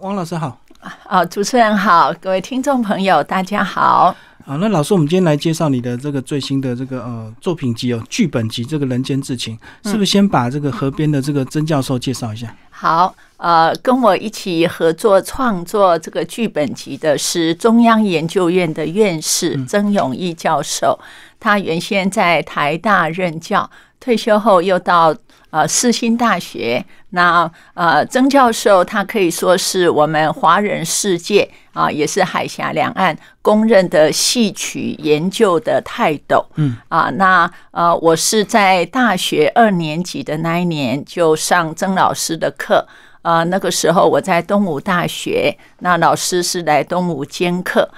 汪老师好，啊，主持人好，各位听众朋友大家好，好，那老师，我们今天来介绍你的这个最新的这个呃作品集哦，剧本集《这个人间至情》，是不是先把这个河边的这个曾教授介绍一下？好，呃，跟我一起合作创作这个剧本集的是中央研究院的院士曾永义教授，他原先在台大任教，退休后又到。啊，世新大学那呃，曾教授他可以说是我们华人世界啊，也是海峡两岸公认的戏曲研究的泰斗。嗯啊，那呃，我是在大学二年级的那一年就上曾老师的课。呃，那个时候我在东吴大学，那老师是来东吴兼课。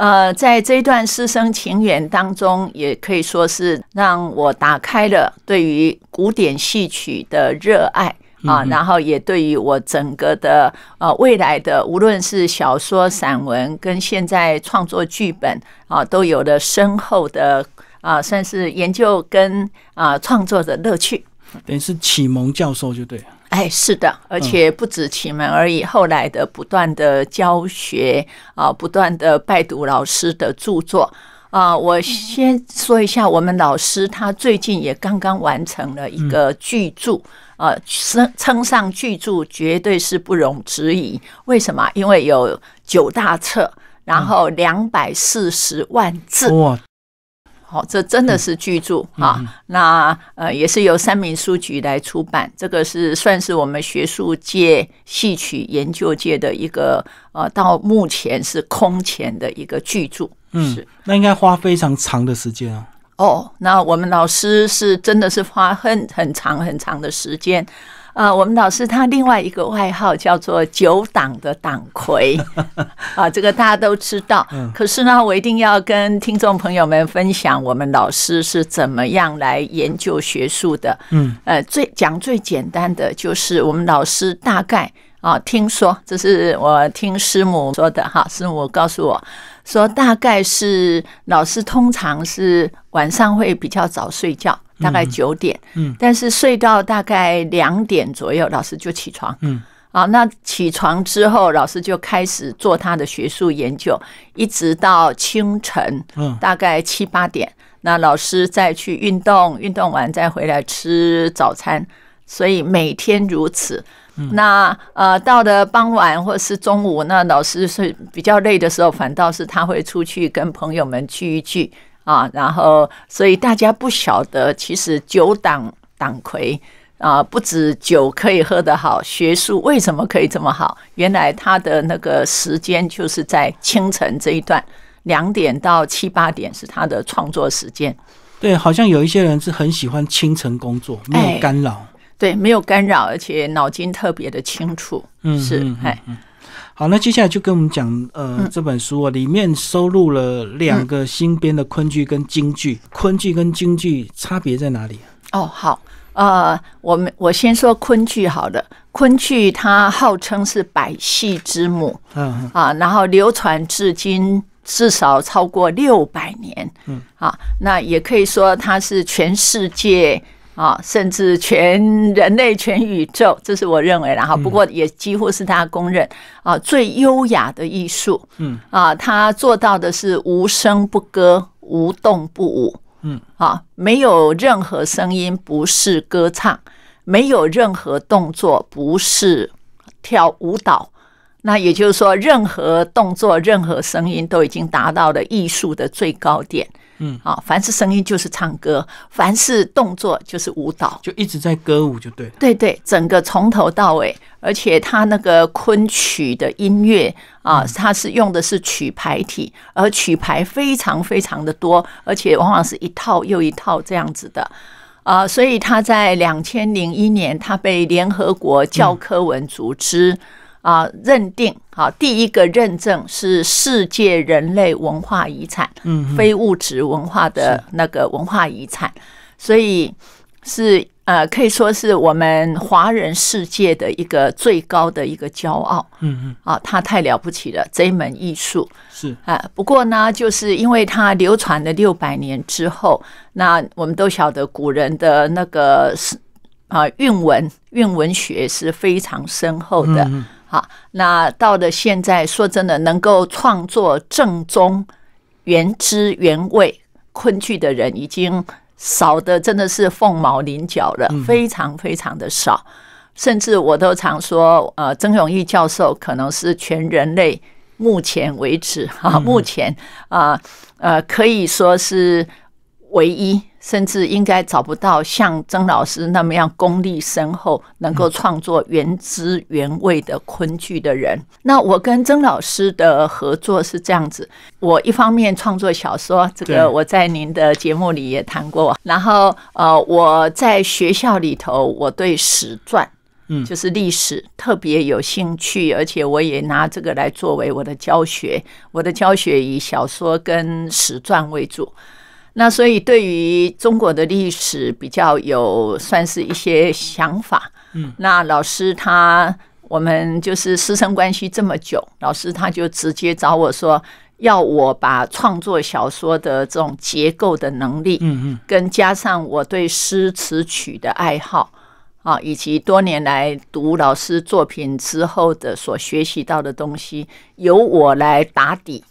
呃，在这段师生情缘当中，也可以说是让我打开了对于古典戏曲的热爱啊，然后也对于我整个的呃未来的，无论是小说、散文，跟现在创作剧本啊，都有了深厚的啊，算是研究跟啊创作的乐趣。等于是启蒙教授，就对。哎，是的，而且不止启蒙而已。后来的不断的教学啊，不断的拜读老师的著作啊，我先说一下，我们老师他最近也刚刚完成了一个巨著，呃，称称上巨著绝对是不容置疑。为什么？因为有九大册，然后两百四十万字。好，这真的是巨著啊！那呃，也是由三民书局来出版，这个是算是我们学术界戏曲研究界的一个呃，到目前是空前的一个巨著。嗯，那应该花非常长的时间啊。哦，那我们老师是真的是花很很长很长的时间。啊，我们老师他另外一个外号叫做“九党的党魁，啊，这个大家都知道。可是呢，我一定要跟听众朋友们分享，我们老师是怎么样来研究学术的。嗯，呃，最讲最简单的，就是我们老师大概啊，听说，这是我听师母说的哈，师母告诉我说，大概是老师通常是晚上会比较早睡觉。大概九点，但是睡到大概两点左右，老师就起床。嗯，啊，那起床之后，老师就开始做他的学术研究，一直到清晨，嗯，大概七八点。那老师再去运动，运动完再回来吃早餐，所以每天如此。嗯，那呃，到了傍晚或是中午，那老师是比较累的时候，反倒是他会出去跟朋友们聚一聚。啊，然后，所以大家不晓得，其实酒党党魁啊，不止酒可以喝得好，学术为什么可以这么好？原来他的那个时间就是在清晨这一段，两点到七八点是他的创作时间。对，好像有一些人是很喜欢清晨工作，没有干扰。对，没有干扰，而且脑筋特别的清楚。嗯，是，哎。好，那接下来就跟我们讲，呃，这本书啊，里面收录了两个新编的昆剧跟京剧。昆剧跟京剧差别在哪里啊？哦，好，呃，我们我先说昆剧，好的，昆剧它号称是百戏之母，嗯啊，然后流传至今至少超过六百年，嗯啊，那也可以说它是全世界。啊，甚至全人类、全宇宙，这是我认为的哈。不过也几乎是他公认啊，最优雅的艺术。嗯啊，他做到的是无声不歌，无动不舞。嗯啊，没有任何声音不是歌唱，没有任何动作不是跳舞蹈。那也就是说，任何动作、任何声音都已经达到了艺术的最高点。嗯，啊，凡是声音就是唱歌，凡是动作就是舞蹈，就一直在歌舞，就对。对对，整个从头到尾，而且它那个昆曲的音乐啊，它是用的是曲牌体，而曲牌非常非常的多，而且往往是一套又一套这样子的啊。所以他在两千零一年，他被联合国教科文组织。啊，认定好，第一个认证是世界人类文化遗产，非物质文化的那个文化遗产，所以是呃，可以说是我们华人世界的一个最高的一个骄傲。嗯嗯，啊，它太了不起了，这一门艺术是啊。不过呢，就是因为它流传了六百年之后，那我们都晓得古人的那个是啊，韵文韵文学是非常深厚的。好，那到了现在，说真的，能够创作正宗、原汁原味昆剧的人已经少的真的是凤毛麟角了，非常非常的少。甚至我都常说，呃，曾永义教授可能是全人类目前为止，哈，目前啊，呃，可以说是唯一。甚至应该找不到像曾老师那么样功力深厚、能够创作原汁原味的昆剧的人。那我跟曾老师的合作是这样子：我一方面创作小说，这个我在您的节目里也谈过。然后，呃，我在学校里头，我对史传，嗯，就是历史特别有兴趣，而且我也拿这个来作为我的教学。我的教学以小说跟史传为主。那所以对于中国的历史比较有算是一些想法，嗯，那老师他我们就是师生关系这么久，老师他就直接找我说，要我把创作小说的这种结构的能力，嗯嗯，跟加上我对诗词曲的爱好啊，以及多年来读老师作品之后的所学习到的东西，由我来打底。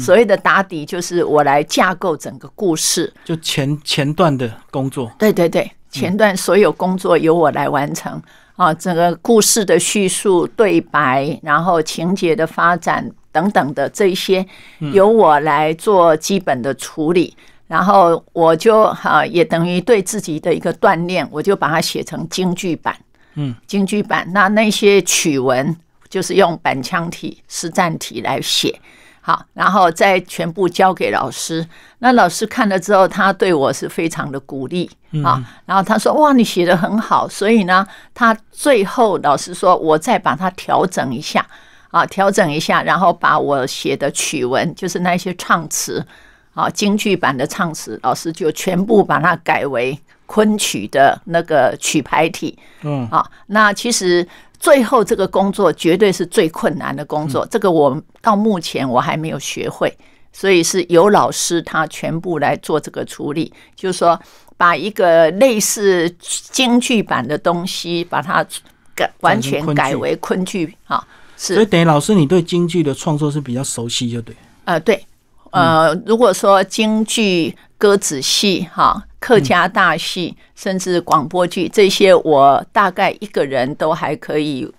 所谓的打底就是我来架构整个故事，就前前段的工作。对对对，前段所有工作由我来完成啊，整个故事的叙述、对白，然后情节的发展等等的这些，由我来做基本的处理。然后我就哈也等于对自己的一个锻炼，我就把它写成京剧版。嗯，京剧版那那些曲文就是用板腔体、实战体来写。好，然后再全部交给老师。那老师看了之后，他对我是非常的鼓励啊。然后他说：“哇，你写的很好。”所以呢，他最后老师说我再把它调整一下啊，调整一下，然后把我写的曲文，就是那些唱词啊，京剧版的唱词，老师就全部把它改为昆曲的那个曲牌体。嗯啊，那其实。最后这个工作绝对是最困难的工作，这个我到目前我还没有学会，所以是由老师他全部来做这个处理，就是说把一个类似京剧版的东西把它改完全改为昆剧啊，是。所以等于老师你对京剧的创作是比较熟悉，就对。呃，对，呃，如果说京剧。歌子戏哈，客家大戏，甚至广播剧，这些我大概一个人都还可以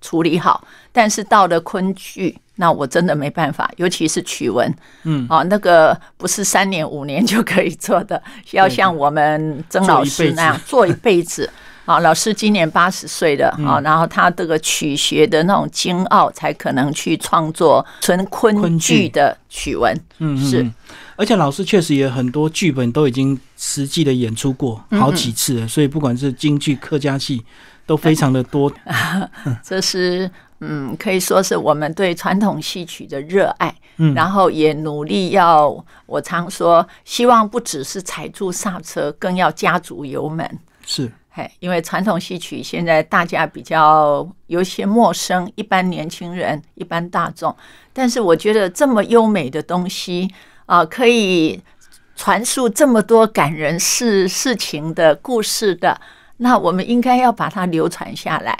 处理好。但是到了昆剧，那我真的没办法，尤其是曲文，嗯，啊，那个不是三年五年就可以做的，要像我们曾老师那样做一辈子。啊，老师今年八十岁的啊，然后他这个曲学的那种精奥，才可能去创作纯昆剧的曲文。嗯是。而且老师确实也很多剧本都已经实际的演出过好几次了，所以不管是京剧、客家戏都非常的多。这是嗯，可以说是我们对传统戏曲的热爱，嗯，然后也努力要。我常说，希望不只是踩住刹车，更要加足油门。是，嘿，因为传统戏曲现在大家比较有些陌生，一般年轻人、一般大众，但是我觉得这么优美的东西。啊，可以传述这么多感人事事情的故事的，那我们应该要把它流传下来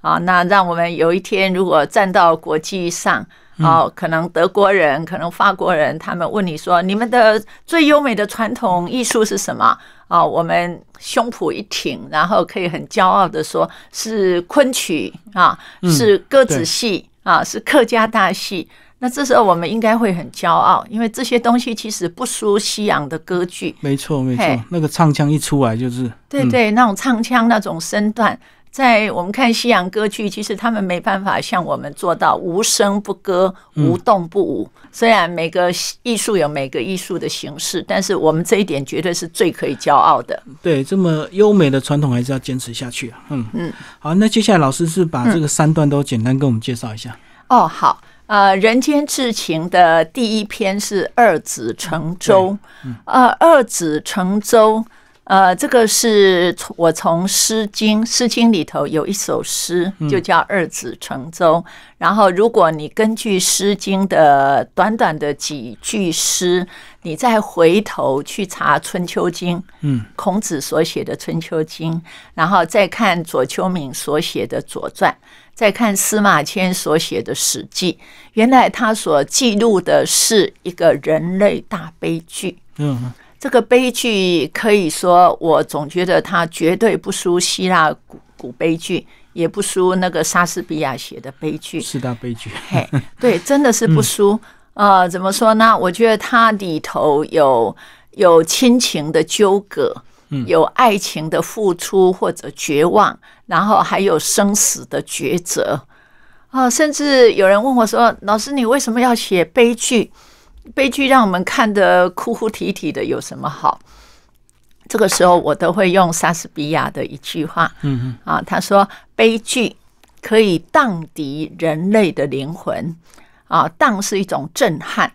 啊！那让我们有一天如果站到国际上啊，可能德国人、可能法国人，他们问你说：“你们的最优美的传统艺术是什么？”啊，我们胸脯一挺，然后可以很骄傲的说：“是昆曲啊，是歌子戏啊，是客家大戏。”那这时候我们应该会很骄傲，因为这些东西其实不输西洋的歌剧。没错，没错，那个唱腔一出来就是。对对，那种唱腔，那种身段，在我们看西洋歌剧，其实他们没办法像我们做到无声不歌，无动不舞。虽然每个艺术有每个艺术的形式，但是我们这一点绝对是最可以骄傲的。对，这么优美的传统还是要坚持下去啊。嗯嗯，好，那接下来老师是把这个三段都简单跟我们介绍一下。哦，好。呃，人间至情的第一篇是《二子乘舟》。嗯，二子乘舟》。呃，这个是我从《诗经》，《诗经》里头有一首诗，就叫《二子乘舟》。然后，如果你根据《诗经》的短短的几句诗，你再回头去查《春秋经》，嗯，孔子所写的《春秋经》，然后再看左丘明所写的《左传》。再看司马迁所写的《史记》，原来他所记录的是一个人类大悲剧。嗯，这个悲剧可以说，我总觉得他绝对不输希腊古古悲剧，也不输那个莎士比亚写的悲剧。四大悲剧，嘿，对，真的是不输。呃，怎么说呢？我觉得它里头有有亲情的纠葛。有爱情的付出或者绝望，然后还有生死的抉择啊！甚至有人问我说：“老师，你为什么要写悲剧？悲剧让我们看的哭哭啼啼的有什么好？”这个时候我都会用莎士比亚的一句话：“嗯啊，他说悲剧可以荡涤人类的灵魂啊，荡是一种震撼。”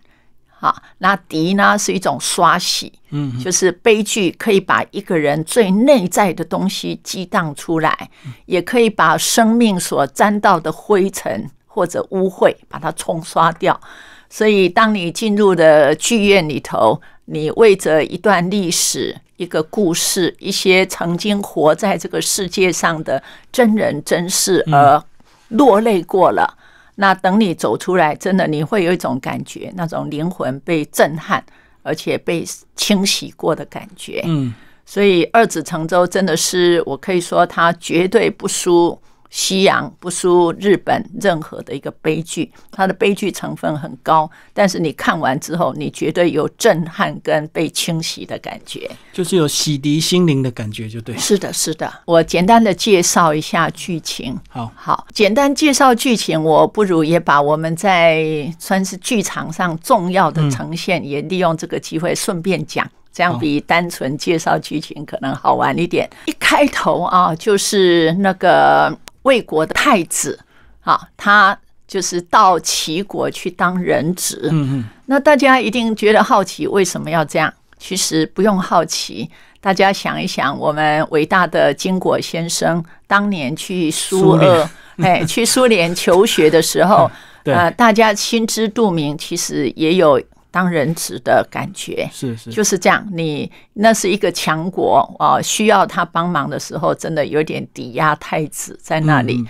啊，那敌呢是一种刷洗，嗯，就是悲剧可以把一个人最内在的东西激荡出来，也可以把生命所沾到的灰尘或者污秽把它冲刷掉。所以，当你进入的剧院里头，你为着一段历史、一个故事、一些曾经活在这个世界上的真人真事而落泪过了。那等你走出来，真的你会有一种感觉，那种灵魂被震撼，而且被清洗过的感觉。嗯，所以二子成舟真的是，我可以说他绝对不输。西洋不输日本任何的一个悲剧，它的悲剧成分很高，但是你看完之后，你觉得有震撼跟被清洗的感觉，就是有洗涤心灵的感觉，就对。是的，是的。我简单的介绍一下剧情。好，好，简单介绍剧情，我不如也把我们在算是剧场上重要的呈现，也利用这个机会顺便讲，这样比单纯介绍剧情可能好玩一点。一开头啊，就是那个。魏国的太子，啊，他就是到齐国去当人质。嗯嗯，那大家一定觉得好奇，为什么要这样？其实不用好奇，大家想一想，我们伟大的金国先生当年去苏俄，哎，去苏联求学的时候，呃，大家心知肚明，其实也有。当人质的感觉是是，就是这样。你那是一个强国啊，需要他帮忙的时候，真的有点抵押太子在那里。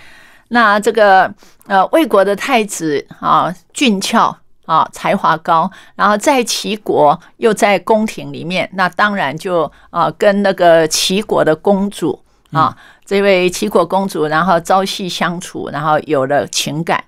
那这个呃，魏国的太子啊，俊俏啊，才华高，然后在齐国又在宫廷里面，那当然就啊，跟那个齐国的公主啊，这位齐国公主，然后朝夕相处，然后有了情感。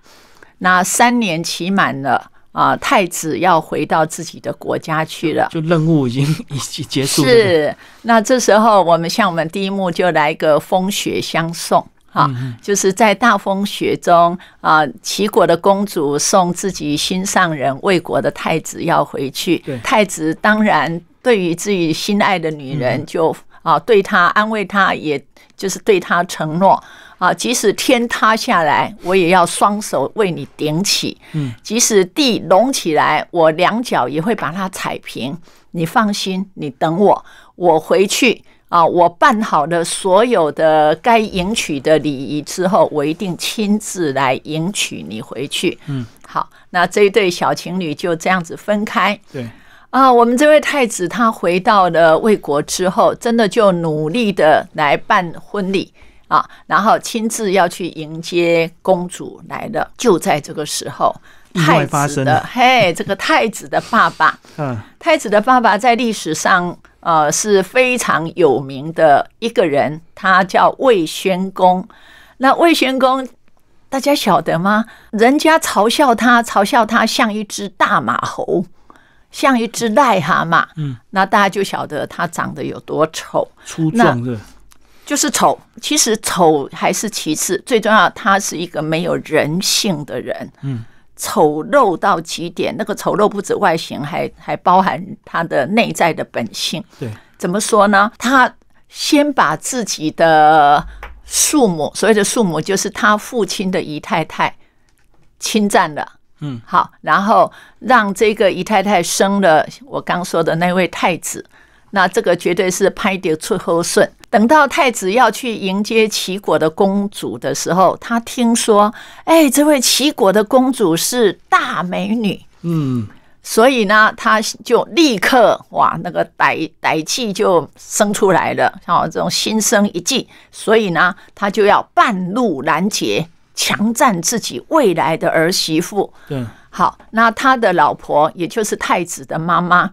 那三年期满了。啊，太子要回到自己的国家去了，就任务已经已经结束。是，那这时候我们像我们第一幕就来个风雪相送，哈，就是在大风雪中啊，齐国的公主送自己心上人，魏国的太子要回去。太子当然对于自己心爱的女人，就啊，对她安慰她，也就是对她承诺。啊！即使天塌下来，我也要双手为你顶起；嗯，即使地隆起来，我两脚也会把它踩平。你放心，你等我，我回去啊！我办好了所有的该迎娶的礼仪之后，我一定亲自来迎娶你回去。嗯，好，那这一对小情侣就这样子分开。对啊，我们这位太子他回到了魏国之后，真的就努力的来办婚礼。啊，然后亲自要去迎接公主来了。就在这个时候，太子的嘿，这个太子的爸爸，嗯，太子的爸爸在历史上，呃，是非常有名的一个人，他叫魏宣公。那魏宣公，大家晓得吗？人家嘲笑他，嘲笑他像一只大马猴，像一只癞蛤蟆。嗯，那大家就晓得他长得有多丑，粗壮的。就是丑，其实丑还是其次，最重要，他是一个没有人性的人。嗯，丑陋到极点，那个丑陋不止外形，还还包含他的内在的本性。对，怎么说呢？他先把自己的庶母，所谓的庶母，就是他父亲的姨太太，侵占了。嗯，好，然后让这个姨太太生了我刚说的那位太子。那这个绝对是拍的出后顺。等到太子要去迎接齐国的公主的时候，他听说，哎，这位齐国的公主是大美女，嗯，所以呢，他就立刻哇，那个歹歹气就生出来了，好，这种心生一计，所以呢，他就要半路拦截，强占自己未来的儿媳妇。对，好，那他的老婆也就是太子的妈妈。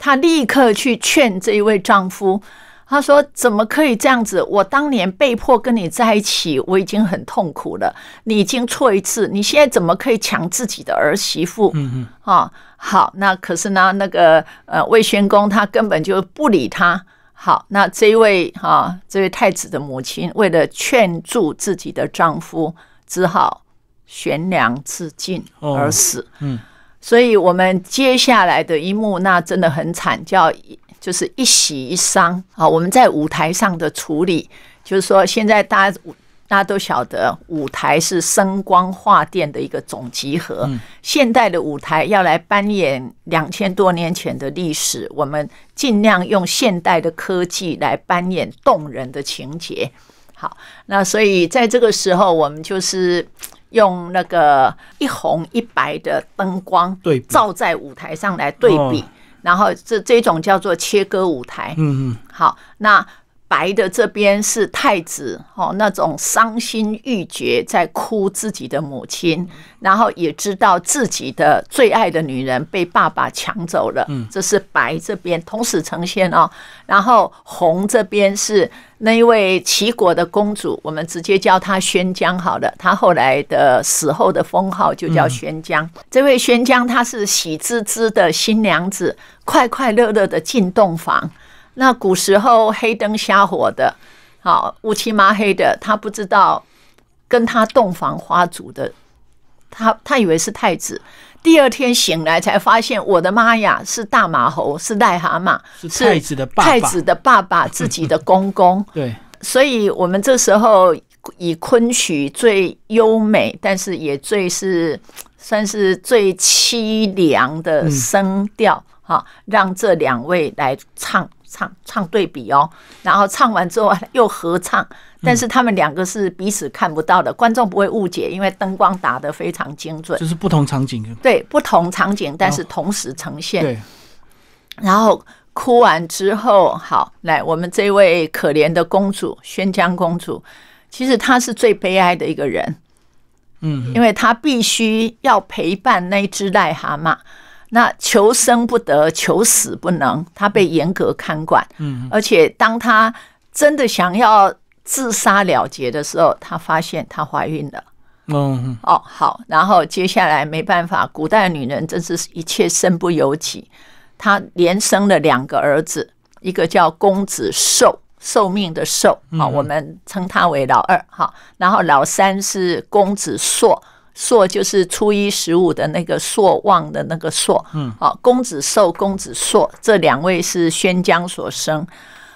她立刻去劝这一位丈夫，她说：“怎么可以这样子？我当年被迫跟你在一起，我已经很痛苦了。你已经错一次，你现在怎么可以抢自己的儿媳妇？”嗯嗯，啊，好，那可是呢，那个呃魏宣公他根本就不理她。好，那这一位哈，这位太子的母亲为了劝住自己的丈夫，只好悬梁自尽而死。嗯。所以，我们接下来的一幕，那真的很惨，叫就是一喜一伤啊。我们在舞台上的处理，就是说，现在大家大家都晓得，舞台是声光化电的一个总集合。现代的舞台要来扮演两千多年前的历史，我们尽量用现代的科技来扮演动人的情节。好，那所以在这个时候，我们就是。用那个一红一白的灯光照在舞台上来对比，然后这这种叫做切割舞台。嗯，好，那。白的这边是太子哦，那种伤心欲绝，在哭自己的母亲，然后也知道自己的最爱的女人被爸爸抢走了。嗯，这是白这边同时呈现哦。然后红这边是那一位齐国的公主，我们直接叫她宣姜好了。她后来的死后的封号就叫宣姜。这位宣姜她是喜滋滋的新娘子，快快乐乐的进洞房。那古时候黑灯瞎火的，好乌漆嘛黑的，他不知道跟他洞房花烛的，他他以为是太子。第二天醒来才发现，我的妈呀，是大马猴，是癞蛤蟆，是太子的太子的爸爸，自己的公公。对，所以我们这时候以昆曲最优美，但是也最是算是最凄凉的声调，哈，让这两位来唱。唱唱对比哦，然后唱完之后又合唱，但是他们两个是彼此看不到的，观众不会误解，因为灯光打的非常精准。就是不同场景。对，不同场景，但是同时呈现。对。然后哭完之后，好，来我们这位可怜的公主宣江公主，其实她是最悲哀的一个人。嗯。因为她必须要陪伴那只癞蛤蟆。那求生不得，求死不能，他被严格看管。嗯，而且当他真的想要自杀了结的时候，他发现她怀孕了。嗯，哦，好，然后接下来没办法，古代女人真是一切身不由己。她连生了两个儿子，一个叫公子寿，寿命的寿啊，我们称他为老二哈。然后老三是公子硕。朔就是初一十五的那个朔望的那个朔，嗯，好，公子寿、公子朔，这两位是宣江所生，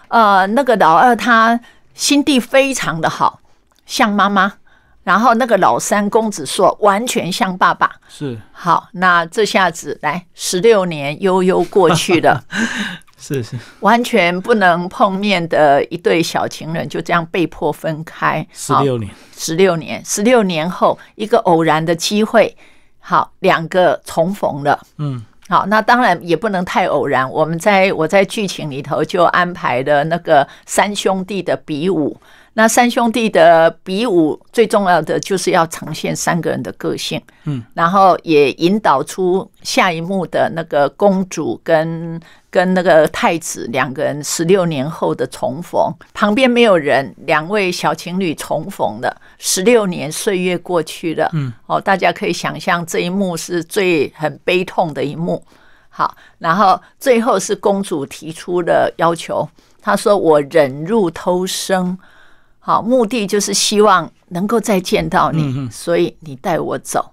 呃，那个老二他心地非常的好，像妈妈，然后那个老三公子朔完全像爸爸，是好，那这下子来十六年悠悠过去了。是是，完全不能碰面的一对小情人就这样被迫分开，十六年，十六年，十六年后一个偶然的机会，好，两个重逢了，嗯，好，那当然也不能太偶然，我们在我在剧情里头就安排的那个三兄弟的比武。那三兄弟的比武最重要的就是要呈现三个人的个性，嗯，然后也引导出下一幕的那个公主跟跟那个太子两个人十六年后的重逢，旁边没有人，两位小情侣重逢的十六年岁月过去了，嗯，哦，大家可以想象这一幕是最很悲痛的一幕。好，然后最后是公主提出了要求，她说：“我忍辱偷生。”好，目的就是希望能够再见到你，所以你带我走，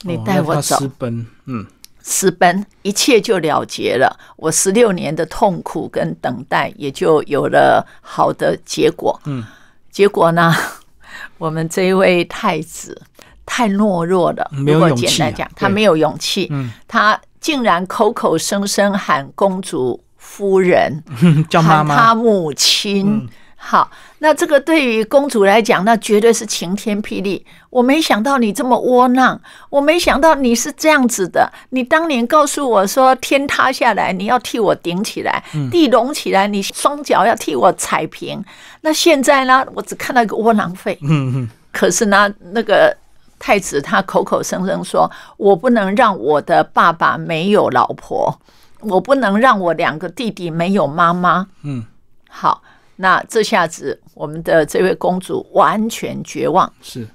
你带我走，私奔，嗯，私奔，一切就了结了。我十六年的痛苦跟等待，也就有了好的结果。嗯，结果呢，我们这一位太子太懦弱了，没有勇气讲，他没有勇气，嗯，他竟然口口声声喊公主夫人，叫妈妈，他母亲。好，那这个对于公主来讲，那绝对是晴天霹雳。我没想到你这么窝囊，我没想到你是这样子的。你当年告诉我说，天塌下来你要替我顶起来，地隆起来你双脚要替我踩平。那现在呢，我只看到一个窝囊废。嗯嗯。可是呢，那个太子他口口声声说，我不能让我的爸爸没有老婆，我不能让我两个弟弟没有妈妈。嗯，好。那这下子，我们的这位公主完全绝望。是，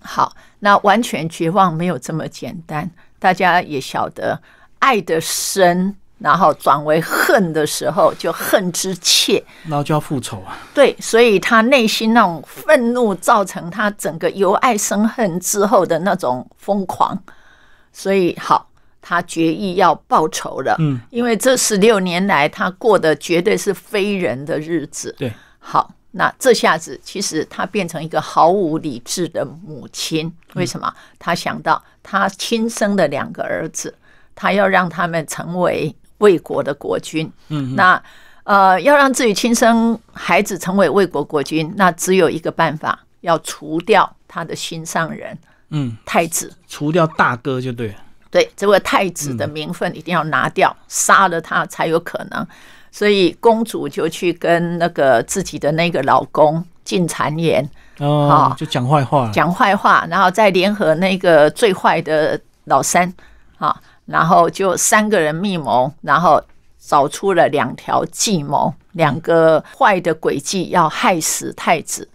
好，那完全绝望没有这么简单。大家也晓得，爱的深，然后转为恨的时候，就恨之切，那就要复仇啊。对，所以她内心那种愤怒，造成她整个由爱生恨之后的那种疯狂。所以好。他决意要报仇了，嗯，因为这十六年来他过的绝对是非人的日子，对。好，那这下子其实他变成一个毫无理智的母亲，为什么？他想到他亲生的两个儿子，他要让他们成为魏国的国君，嗯，那呃，要让自己亲生孩子成为魏国国君，那只有一个办法，要除掉他的心上人，嗯，太子，除掉大哥就对了。对，这个太子的名分一定要拿掉，杀了他才有可能。所以公主就去跟那个自己的那个老公进谗言，哦就讲坏话，讲坏话，然后再联合那个最坏的老三，啊，然后就三个人密谋，然后找出了两条计谋，两个坏的诡计，要害死太子。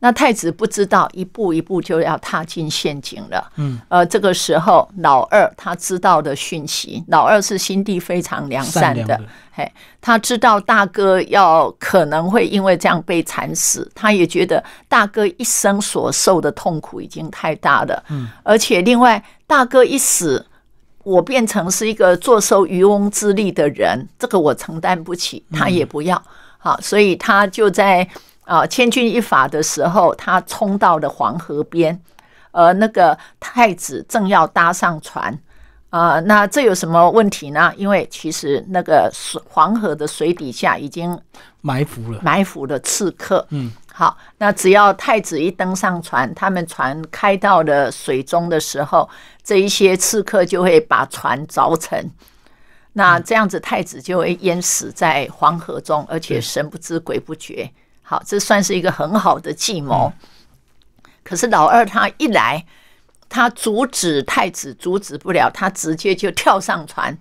那太子不知道，一步一步就要踏进陷阱了。嗯，呃，这个时候老二他知道的讯息，老二是心地非常良善的。嘿，他知道大哥要可能会因为这样被惨死，他也觉得大哥一生所受的痛苦已经太大了。嗯，而且另外，大哥一死，我变成是一个坐收渔翁之利的人，这个我承担不起，他也不要。好，所以他就在。啊，千钧一发的时候，他冲到了黄河边，呃，那个太子正要搭上船，啊，那这有什么问题呢？因为其实那个水黄河的水底下已经埋伏了埋伏的刺客。嗯，好，那只要太子一登上船，他们船开到了水中的时候，这一些刺客就会把船凿沉，那这样子太子就会淹死在黄河中，而且神不知鬼不觉。好，这算是一个很好的计谋。可是老二他一来，他阻止太子，阻止不了，他直接就跳上船。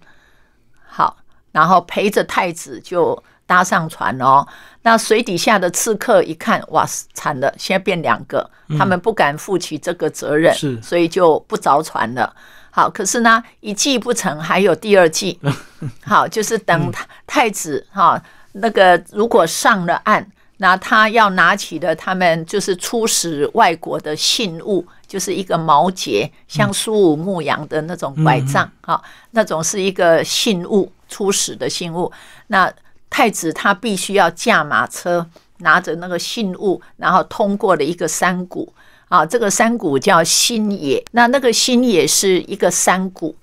好，然后陪着太子就搭上船哦。那水底下的刺客一看，哇，惨了，现在变两个，他们不敢负起这个责任，是，所以就不着船了。好，可是呢，一计不成，还有第二计。好，就是等太子哈，那个如果上了岸。那他要拿起的，他们就是出使外国的信物，就是一个毛结，像苏武牧羊的那种拐杖，好，那种是一个信物，出使的信物。那太子他必须要驾马车，拿着那个信物，然后通过了一个山谷，啊，这个山谷叫新野，那那个新野是一个山谷，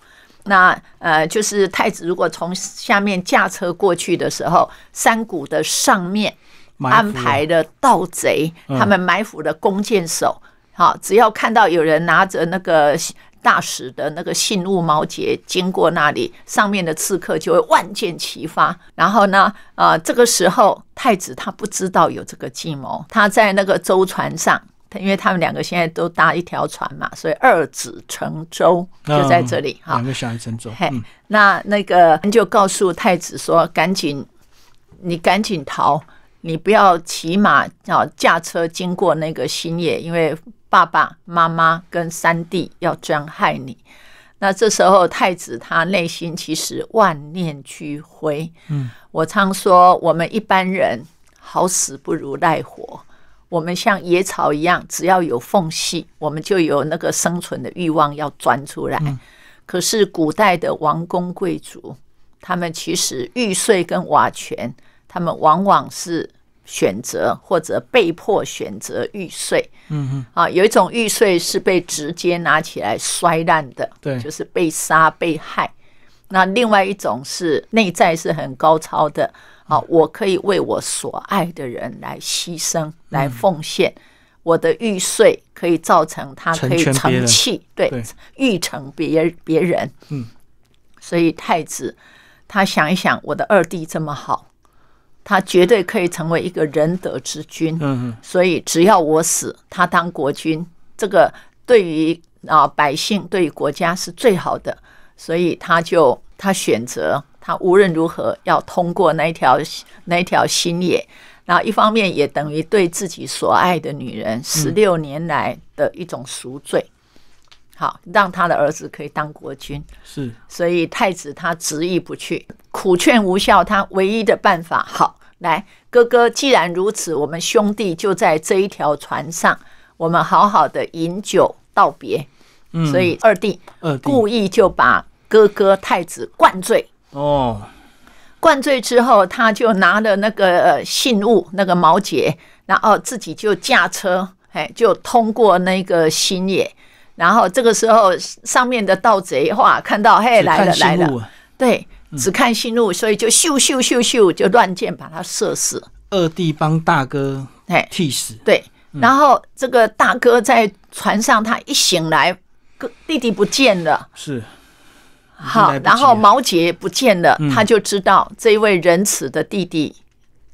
那呃，就是太子如果从下面驾车过去的时候，山谷的上面。安排的盗贼，他们埋伏的弓箭手，好，只要看到有人拿着那个大使的那个信物毛结经过那里，上面的刺客就会万箭齐发。然后呢，呃，这个时候太子他不知道有这个计谋，他在那个舟船上，因为他们两个现在都搭一条船嘛，所以二子乘舟就在这里哈，两个小孩乘舟。那那个就告诉太子说，赶紧，你赶紧逃。你不要骑马啊，驾车经过那个新野，因为爸爸妈妈跟三弟要专害你。那这时候太子他内心其实万念俱灰。嗯，我常说我们一般人好死不如赖活，我们像野草一样，只要有缝隙，我们就有那个生存的欲望要钻出来。可是古代的王公贵族，他们其实玉碎跟瓦全。他们往往是选择或者被迫选择玉碎，嗯，啊，有一种玉碎是被直接拿起来摔烂的，对，就是被杀被害。那另外一种是内在是很高超的，啊，我可以为我所爱的人来牺牲，来奉献，我的玉碎可以造成他可以成器，对，玉成别别人，嗯。所以太子他想一想，我的二弟这么好。他绝对可以成为一个仁德之君，所以只要我死，他当国君，这个对于啊百姓、对于国家是最好的，所以他就他选择，他无论如何要通过那一条那一条心也，然后一方面也等于对自己所爱的女人十六年来的一种赎罪。好，让他的儿子可以当国君，是，所以太子他执意不去，苦劝无效，他唯一的办法，好，来哥哥，既然如此，我们兄弟就在这一条船上，我们好好的饮酒道别。嗯，所以二弟，二弟故意就把哥哥太子灌醉。哦，灌醉之后，他就拿了那个信物，那个毛节，然后自己就驾车，哎，就通过那个新野。然后这个时候，上面的盗贼哇，看到嘿来了来了，对，只看信物，所以就咻咻咻咻就乱箭把他射死。二弟帮大哥哎替死，对。然后这个大哥在船上，他一醒来，哥弟弟不见了，是。好，然后毛杰不见了，他就知道这位仁慈的弟弟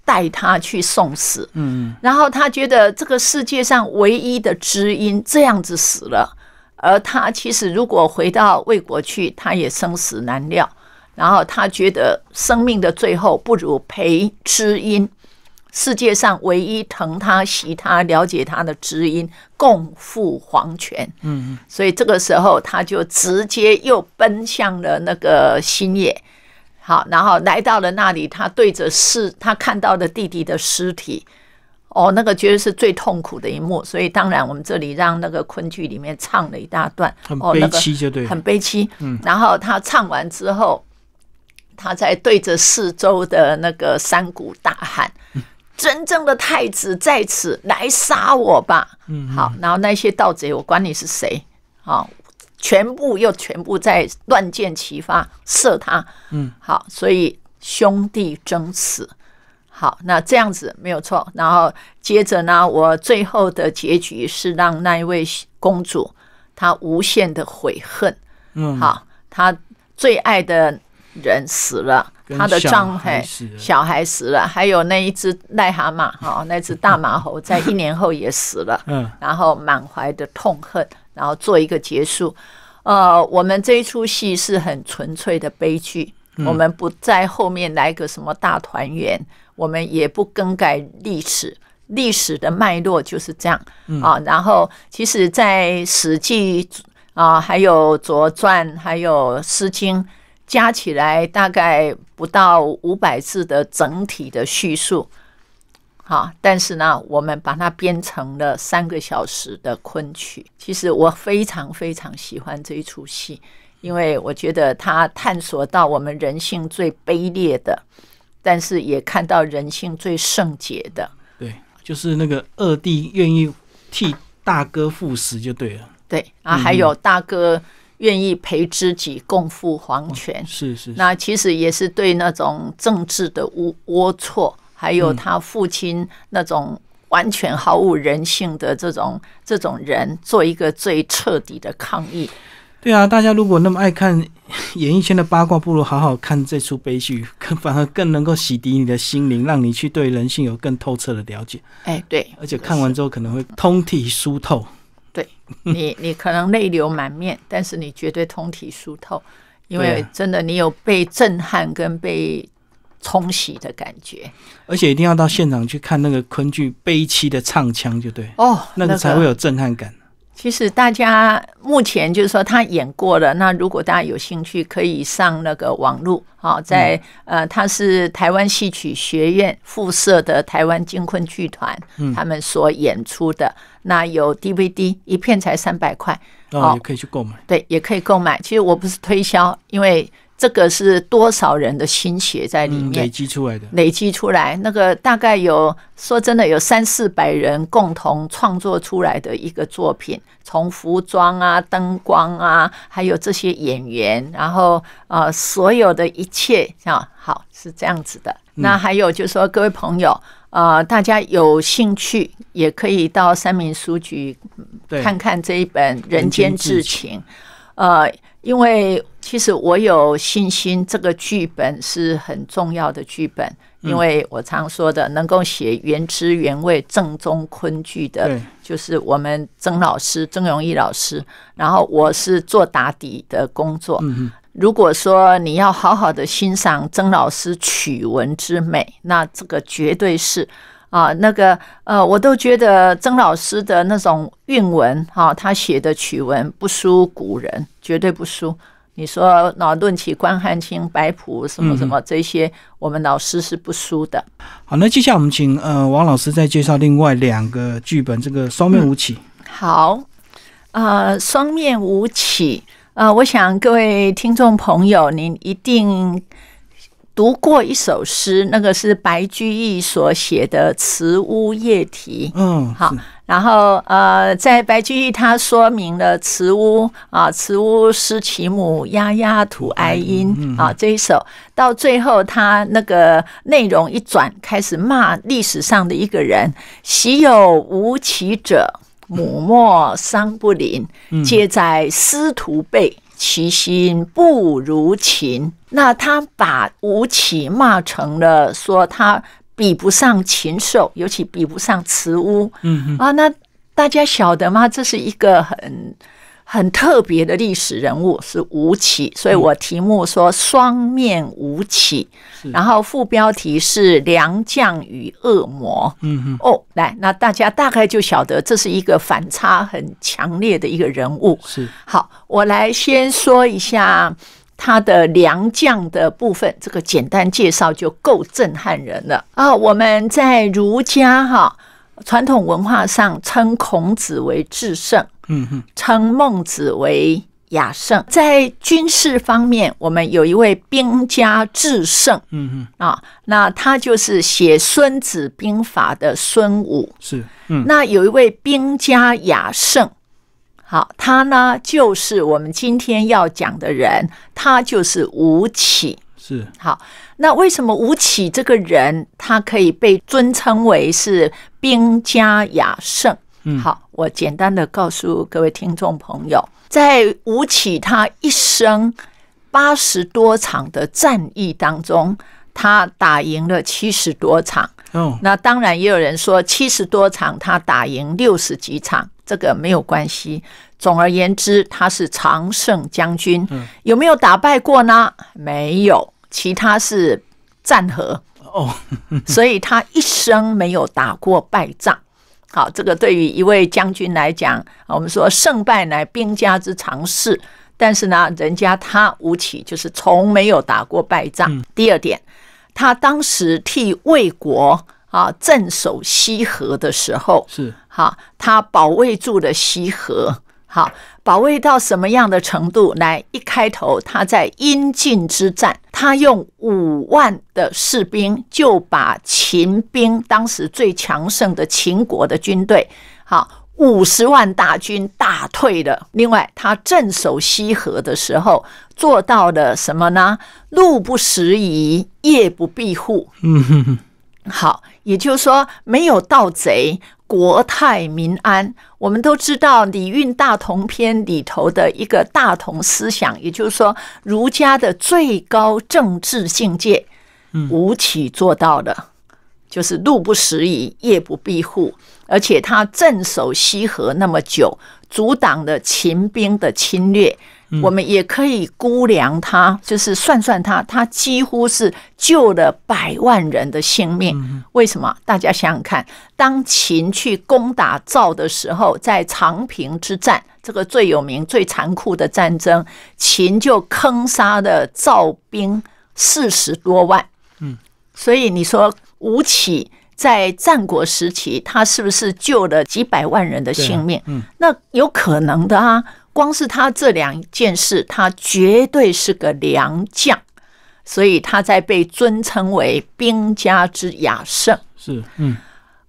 带他去送死。嗯，然后他觉得这个世界上唯一的知音这样子死了。而他其实如果回到魏国去，他也生死难料。然后他觉得生命的最后，不如陪知音，世界上唯一疼他、惜他、了解他的知音，共赴黄泉。嗯所以这个时候，他就直接又奔向了那个新野。好，然后来到了那里，他对着尸，他看到的弟弟的尸体。哦，那个绝对是最痛苦的一幕，所以当然我们这里让那个昆剧里面唱了一大段，很悲凄就对，很悲凄。嗯，然后他唱完之后，他在对着四周的那个山谷大喊：“真正的太子在此，来杀我吧！”嗯，好，然后那些盗贼，我管你是谁好，全部又全部在乱箭齐发射他。嗯，好，所以兄弟争死。好，那这样子没有错。然后接着呢，我最后的结局是让那一位公主她无限的悔恨。嗯，好，她最爱的人死了，她的丈夫、小孩死了，还有那一只癞蛤蟆，哈，那只大马猴在一年后也死了。嗯，然后满怀的痛恨，然后做一个结束。呃，我们这出戏是很纯粹的悲剧，我们不在后面来个什么大团圆。我们也不更改历史，历史的脉络就是这样啊。然后，其实，在《史记》啊，还有《左传》，还有《诗经》，加起来大概不到五百字的整体的叙述。好，但是呢，我们把它编成了三个小时的昆曲。其实我非常非常喜欢这一出戏，因为我觉得它探索到我们人性最卑劣的。但是也看到人性最圣洁的，对，就是那个二弟愿意替大哥赴死就对了，对啊，还有大哥愿意陪知己共赴黄泉，是是，那其实也是对那种政治的龌龌龊，还有他父亲那种完全毫无人性的这种这种人，做一个最彻底的抗议。对啊，大家如果那么爱看。演艺圈的八卦不如好好看这出悲剧，反而更能够洗涤你的心灵，让你去对人性有更透彻的了解。哎，对，而且看完之后可能会通体舒透。对，你 你可能泪流满面，但是你绝对通体舒透，因为真的你有被震撼跟被冲洗的感觉。而且一定要到现场去看那个昆剧悲凄的唱腔，就对哦，那个才会有震撼感。其实大家目前就是说他演过了，那如果大家有兴趣，可以上那个网络，好在呃，他是台湾戏曲学院附设的台湾金昆剧团，嗯，他们所演出的，那有 DVD，一片才三百块，哦，可以去购买，对，也可以购买。其实我不是推销，因为。这个是多少人的心血在里面累积出来的？累积出来，那个大概有说真的有三四百人共同创作出来的一个作品，从服装啊、灯光啊，还有这些演员，然后呃，所有的一切啊，好是这样子的。那还有就是说，各位朋友呃，大家有兴趣也可以到三民书局看看这一本《人间至情》，呃，因为。其实我有信心，这个剧本是很重要的剧本，因为我常说的能够写原汁原味、正宗昆剧的，就是我们曾老师曾荣义老师。然后我是做打底的工作。如果说你要好好的欣赏曾老师曲文之美，那这个绝对是啊，那个呃，我都觉得曾老师的那种韵文哈，他写的曲文不输古人，绝对不输。你说，那论起关汉卿、白朴什么什么这些，我们老师是不输的。好，那接下来我们请呃王老师再介绍另外两个剧本，这个《双面五起》。好，呃，《双面五起》呃，我想各位听众朋友，您一定。读过一首诗，那个是白居易所写的《慈乌夜啼》。嗯，好。然后，呃，在白居易他说明了慈乌啊，慈乌失其母，鸦鸦吐哀音啊。这一首到最后他那个内容一转，开始骂历史上的一个人：，喜有无起者，母莫伤不灵，皆在师徒背。其心不如禽，那他把吴起骂成了说他比不上禽兽，尤其比不上雌乌。嗯嗯啊，那大家晓得吗？这是一个很。很特别的历史人物是吴起，所以我题目说“双面吴起”，然后副标题是“良将与恶魔”。嗯嗯，哦，来，那大家大概就晓得这是一个反差很强烈的一个人物。是，好，我来先说一下他的良将的部分，这个简单介绍就够震撼人了啊！我们在儒家哈传统文化上称孔子为至圣。嗯哼，称孟子为雅圣，在军事方面，我们有一位兵家至圣，嗯哼啊，那他就是写《孙子兵法》的孙武，是，嗯，那有一位兵家雅圣，好，他呢就是我们今天要讲的人，他就是吴起，是，好，那为什么吴起这个人，他可以被尊称为是兵家雅圣？好，我简单的告诉各位听众朋友，在吴起他一生八十多场的战役当中，他打赢了七十多场。哦，那当然也有人说七十多场他打赢六十几场，这个没有关系。总而言之，他是常胜将军。嗯，有没有打败过呢？没有，其他是战和哦，所以他一生没有打过败仗。好，这个对于一位将军来讲，我们说胜败乃兵家之常事，但是呢，人家他吴起就是从没有打过败仗。第二点，他当时替魏国啊镇守西河的时候，是好，他保卫住了西河。好，保卫到什么样的程度？来，一开头他在阴晋之战，他用五万的士兵就把秦兵当时最强盛的秦国的军队，好，五十万大军打退了。另外，他镇守西河的时候做到了什么呢？路不拾遗，夜不闭户。嗯，好，也就是说没有盗贼。国泰民安，我们都知道《礼运大同篇》里头的一个大同思想，也就是说，儒家的最高政治境界，吴起做到了，就是“路不拾遗，夜不闭户”，而且他镇守西河那么久，阻挡了秦兵的侵略。我们也可以估量他，就是算算他，他几乎是救了百万人的性命。为什么？大家想想看，当秦去攻打赵的时候，在长平之战这个最有名、最残酷的战争，秦就坑杀的赵兵四十多万。嗯，所以你说吴起在战国时期，他是不是救了几百万人的性命？那有可能的啊。光是他这两件事，他绝对是个良将，所以他在被尊称为兵家之雅圣。是，嗯，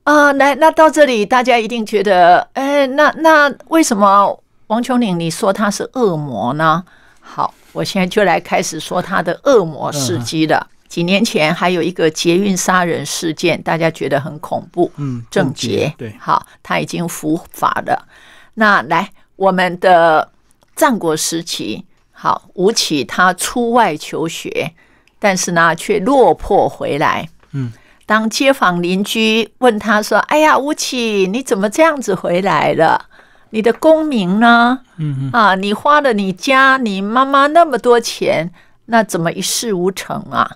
啊，来，那到这里，大家一定觉得，哎，那那为什么王琼岭你说他是恶魔呢？好，我现在就来开始说他的恶魔事迹了。几年前还有一个捷运杀人事件，大家觉得很恐怖。嗯，郑杰，对，好，他已经伏法了。那来。我们的战国时期，好，吴起他出外求学，但是呢，却落魄回来。嗯，当街坊邻居问他说：“哎呀，吴起，你怎么这样子回来了？你的功名呢？嗯啊，你花了你家你妈妈那么多钱，那怎么一事无成啊？”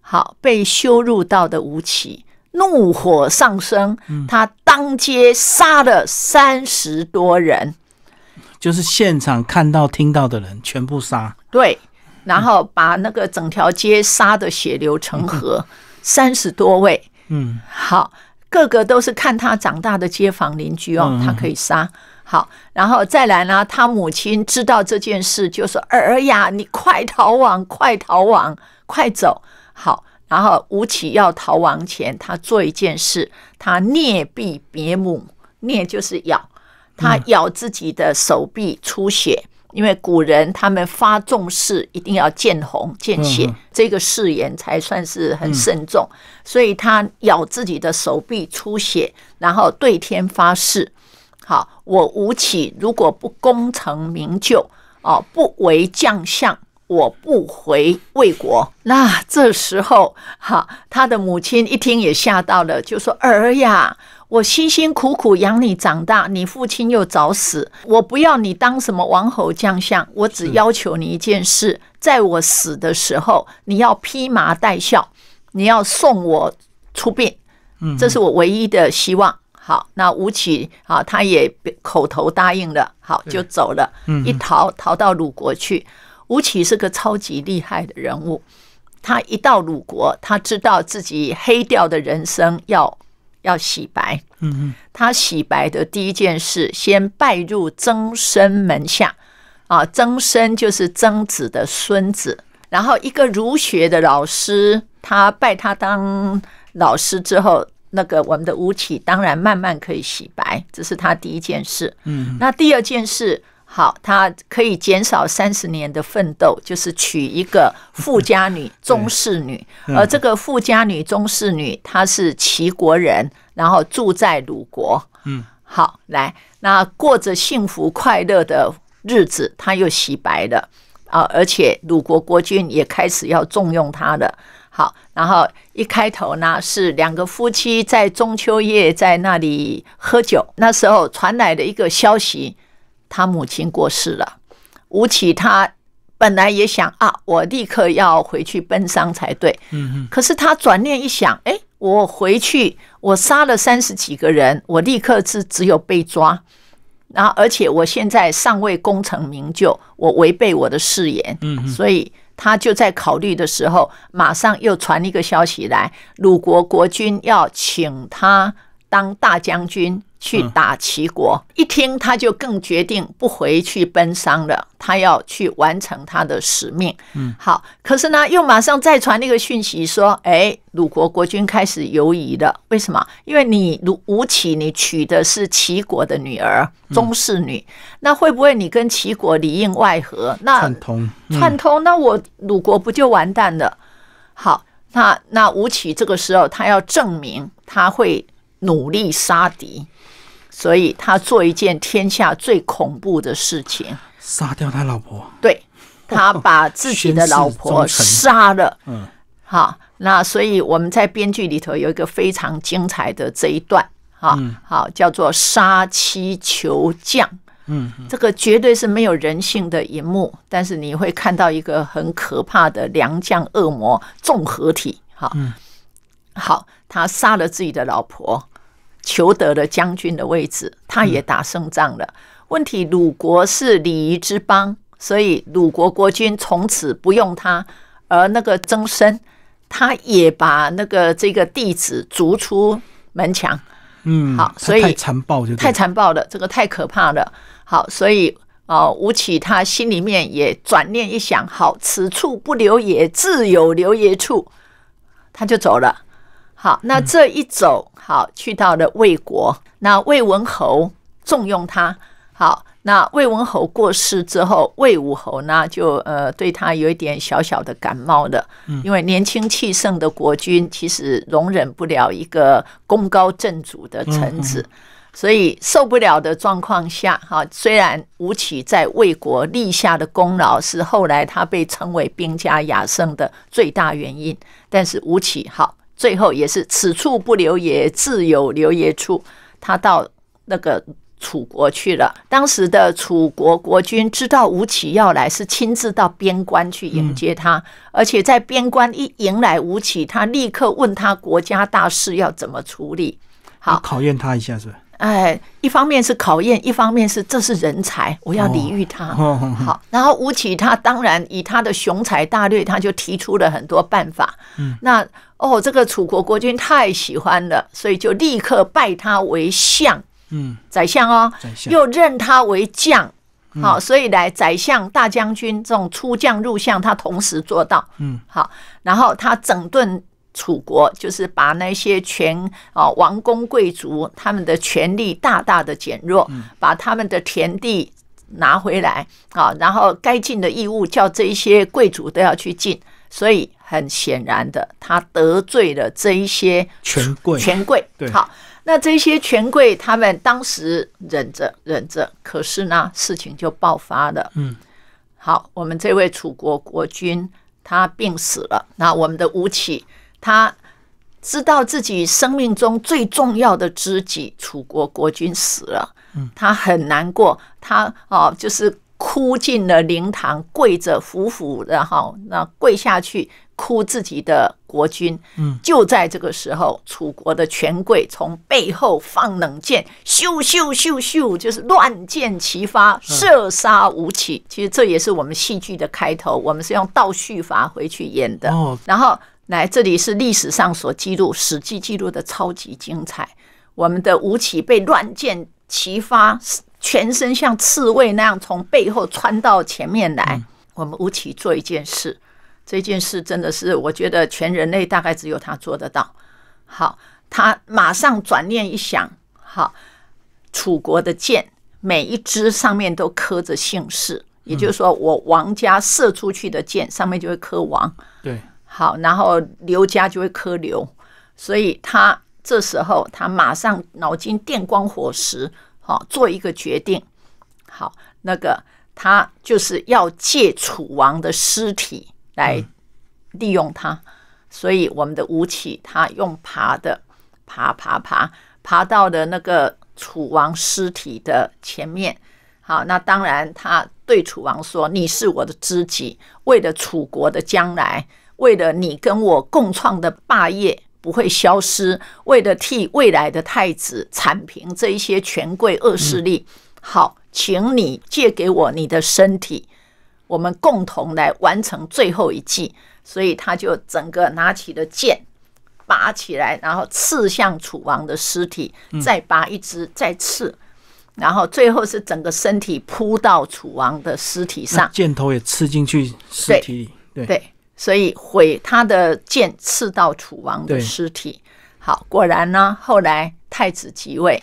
好，被羞辱到的吴起怒火上升，他当街杀了三十多人。就是现场看到、听到的人全部杀，对，然后把那个整条街杀的血流成河，三十多位，嗯，好，个个都是看他长大的街坊邻居哦，他可以杀，好，然后再来呢，他母亲知道这件事，就说儿呀，你快逃亡，快逃亡，快走，好，然后吴起要逃亡前，他做一件事，他啮臂别母，啮就是咬。他咬自己的手臂出血，因为古人他们发重誓一定要见红见血，这个誓言才算是很慎重。所以他咬自己的手臂出血，然后对天发誓：，好，我吴起如果不功成名就，哦，不为将相，我不回魏国。那这时候，哈，他的母亲一听也吓到了，就说：“儿呀！”我辛辛苦苦养你长大，你父亲又早死，我不要你当什么王侯将相，我只要求你一件事：在我死的时候，你要披麻戴孝，你要送我出殡。嗯，这是我唯一的希望。好，那吴起啊，他也口头答应了，好就走了。一逃逃到鲁国去，吴起是个超级厉害的人物。他一到鲁国，他知道自己黑掉的人生要。要洗白，嗯嗯，他洗白的第一件事，先拜入曾参门下，啊，曾参就是曾子的孙子，然后一个儒学的老师，他拜他当老师之后，那个我们的吴起当然慢慢可以洗白，这是他第一件事，嗯，那第二件事。好，他可以减少三十年的奋斗，就是娶一个富家女、中室女。而这个富家女、中室女，她是齐国人，然后住在鲁国。嗯，好，来，那过着幸福快乐的日子，他又洗白了啊！而且鲁国国君也开始要重用他了。好，然后一开头呢，是两个夫妻在中秋夜在那里喝酒，那时候传来的一个消息。他母亲过世了，吴起他本来也想啊，我立刻要回去奔丧才对。嗯可是他转念一想，哎，我回去，我杀了三十几个人，我立刻是只有被抓，然后而且我现在尚未功成名就，我违背我的誓言。嗯。所以他就在考虑的时候，马上又传一个消息来，鲁国国君要请他当大将军。去打齐国，一听他就更决定不回去奔丧了，他要去完成他的使命。嗯，好，可是呢，又马上再传那个讯息说，哎，鲁国国君开始犹疑了。为什么？因为你鲁吴起你娶的是齐国的女儿，宗室女，那会不会你跟齐国里应外合？那串通串通，那我鲁国不就完蛋了？好，那那吴起这个时候他要证明他会努力杀敌。所以他做一件天下最恐怖的事情，杀掉他老婆。对，他把自己的老婆 杀了。嗯，好，那所以我们在编剧里头有一个非常精彩的这一段，哈，好，叫做杀妻求将。嗯，这个绝对是没有人性的一幕，但是你会看到一个很可怕的良将恶魔综合体。哈，好，他杀了自己的老婆。求得了将军的位置，他也打胜仗了。问题鲁国是礼仪之邦，所以鲁国国君从此不用他。而那个曾参，他也把那个这个弟子逐出门墙。嗯，好，所以太残暴就太残暴了，这个太可怕了。好，所以啊，吴起他心里面也转念一想，好，此处不留爷，自有留爷处，他就走了。好，那这一走，好，去到了魏国。那魏文侯重用他。好，那魏文侯过世之后，魏武侯呢，就呃对他有一点小小的感冒的，因为年轻气盛的国君其实容忍不了一个功高震主的臣子，所以受不了的状况下，哈，虽然吴起在魏国立下的功劳是后来他被称为兵家雅圣的最大原因，但是吴起，好。最后也是此处不留爷，自有留爷处。他到那个楚国去了。当时的楚国国君知道吴起要来，是亲自到边关去迎接他，而且在边关一迎来吴起，他立刻问他国家大事要怎么处理，好考验他一下，是吧？哎，一方面是考验，一方面是这是人才，我要礼遇他。好，然后吴起他当然以他的雄才大略，他就提出了很多办法。嗯，那哦，这个楚国国君太喜欢了，所以就立刻拜他为相，嗯，宰相哦，又任他为将。好，所以来宰相大将军这种出将入相，他同时做到。嗯，好，然后他整顿。楚国就是把那些权啊王公贵族他们的权力大大的减弱，把他们的田地拿回来啊，然后该尽的义务叫这些贵族都要去尽。所以很显然的，他得罪了这些权贵。权贵对，好，那这些权贵他们当时忍着忍着，可是呢，事情就爆发了。嗯，好，我们这位楚国国君他病死了，那我们的吴起。他知道自己生命中最重要的知己楚国国君死了，嗯，他很难过，他哦，就是哭进了灵堂，跪着伏伏的哈，那跪下去哭自己的国君。嗯，就在这个时候，楚国的权贵从背后放冷箭，咻咻咻咻，就是乱箭齐发，射杀无起。其实这也是我们戏剧的开头，我们是用倒叙法回去演的。哦，然后。来，这里是历史上所记录，《史记》记录的超级精彩。我们的吴起被乱箭齐发，全身像刺猬那样从背后穿到前面来。我们吴起做一件事，这件事真的是我觉得全人类大概只有他做得到。好，他马上转念一想，好，楚国的箭每一支上面都刻着姓氏，也就是说，我王家射出去的箭上面就会刻王。对。好，然后刘家就会磕刘，所以他这时候他马上脑筋电光火石，好做一个决定。好，那个他就是要借楚王的尸体来利用他，所以我们的吴起他用爬的爬爬爬爬到的那个楚王尸体的前面。好，那当然他对楚王说：“你是我的知己，为了楚国的将来。”为了你跟我共创的霸业不会消失，为了替未来的太子铲平这一些权贵恶势力，好，请你借给我你的身体，我们共同来完成最后一计。所以他就整个拿起了剑，拔起来，然后刺向楚王的尸体，再拔一支，再刺，然后最后是整个身体扑到楚王的尸体上，箭头也刺进去尸体里，对。所以毁他的剑刺到楚王的尸体，好，果然呢。后来太子即位，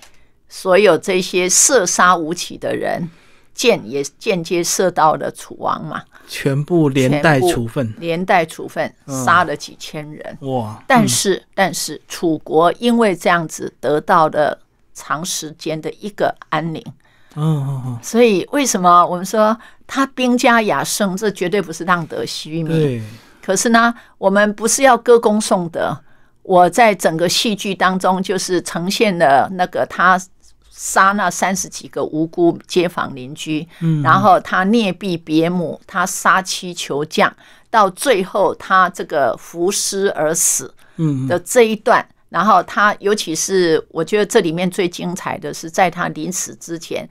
所有这些射杀吴起的人，箭也间接射到了楚王嘛，全部连带处分，连带处分，杀了几千人。哇！但是但是楚国因为这样子得到了长时间的一个安宁。嗯哦哦，所以为什么我们说他兵家雅胜，这绝对不是浪得虚名。可是呢，我们不是要歌功颂德。我在整个戏剧当中，就是呈现了那个他杀那三十几个无辜街坊邻居，嗯，然后他虐婢别母，他杀妻求将，到最后他这个服尸而死，的这一段，然后他尤其是我觉得这里面最精彩的是，在他临死之前。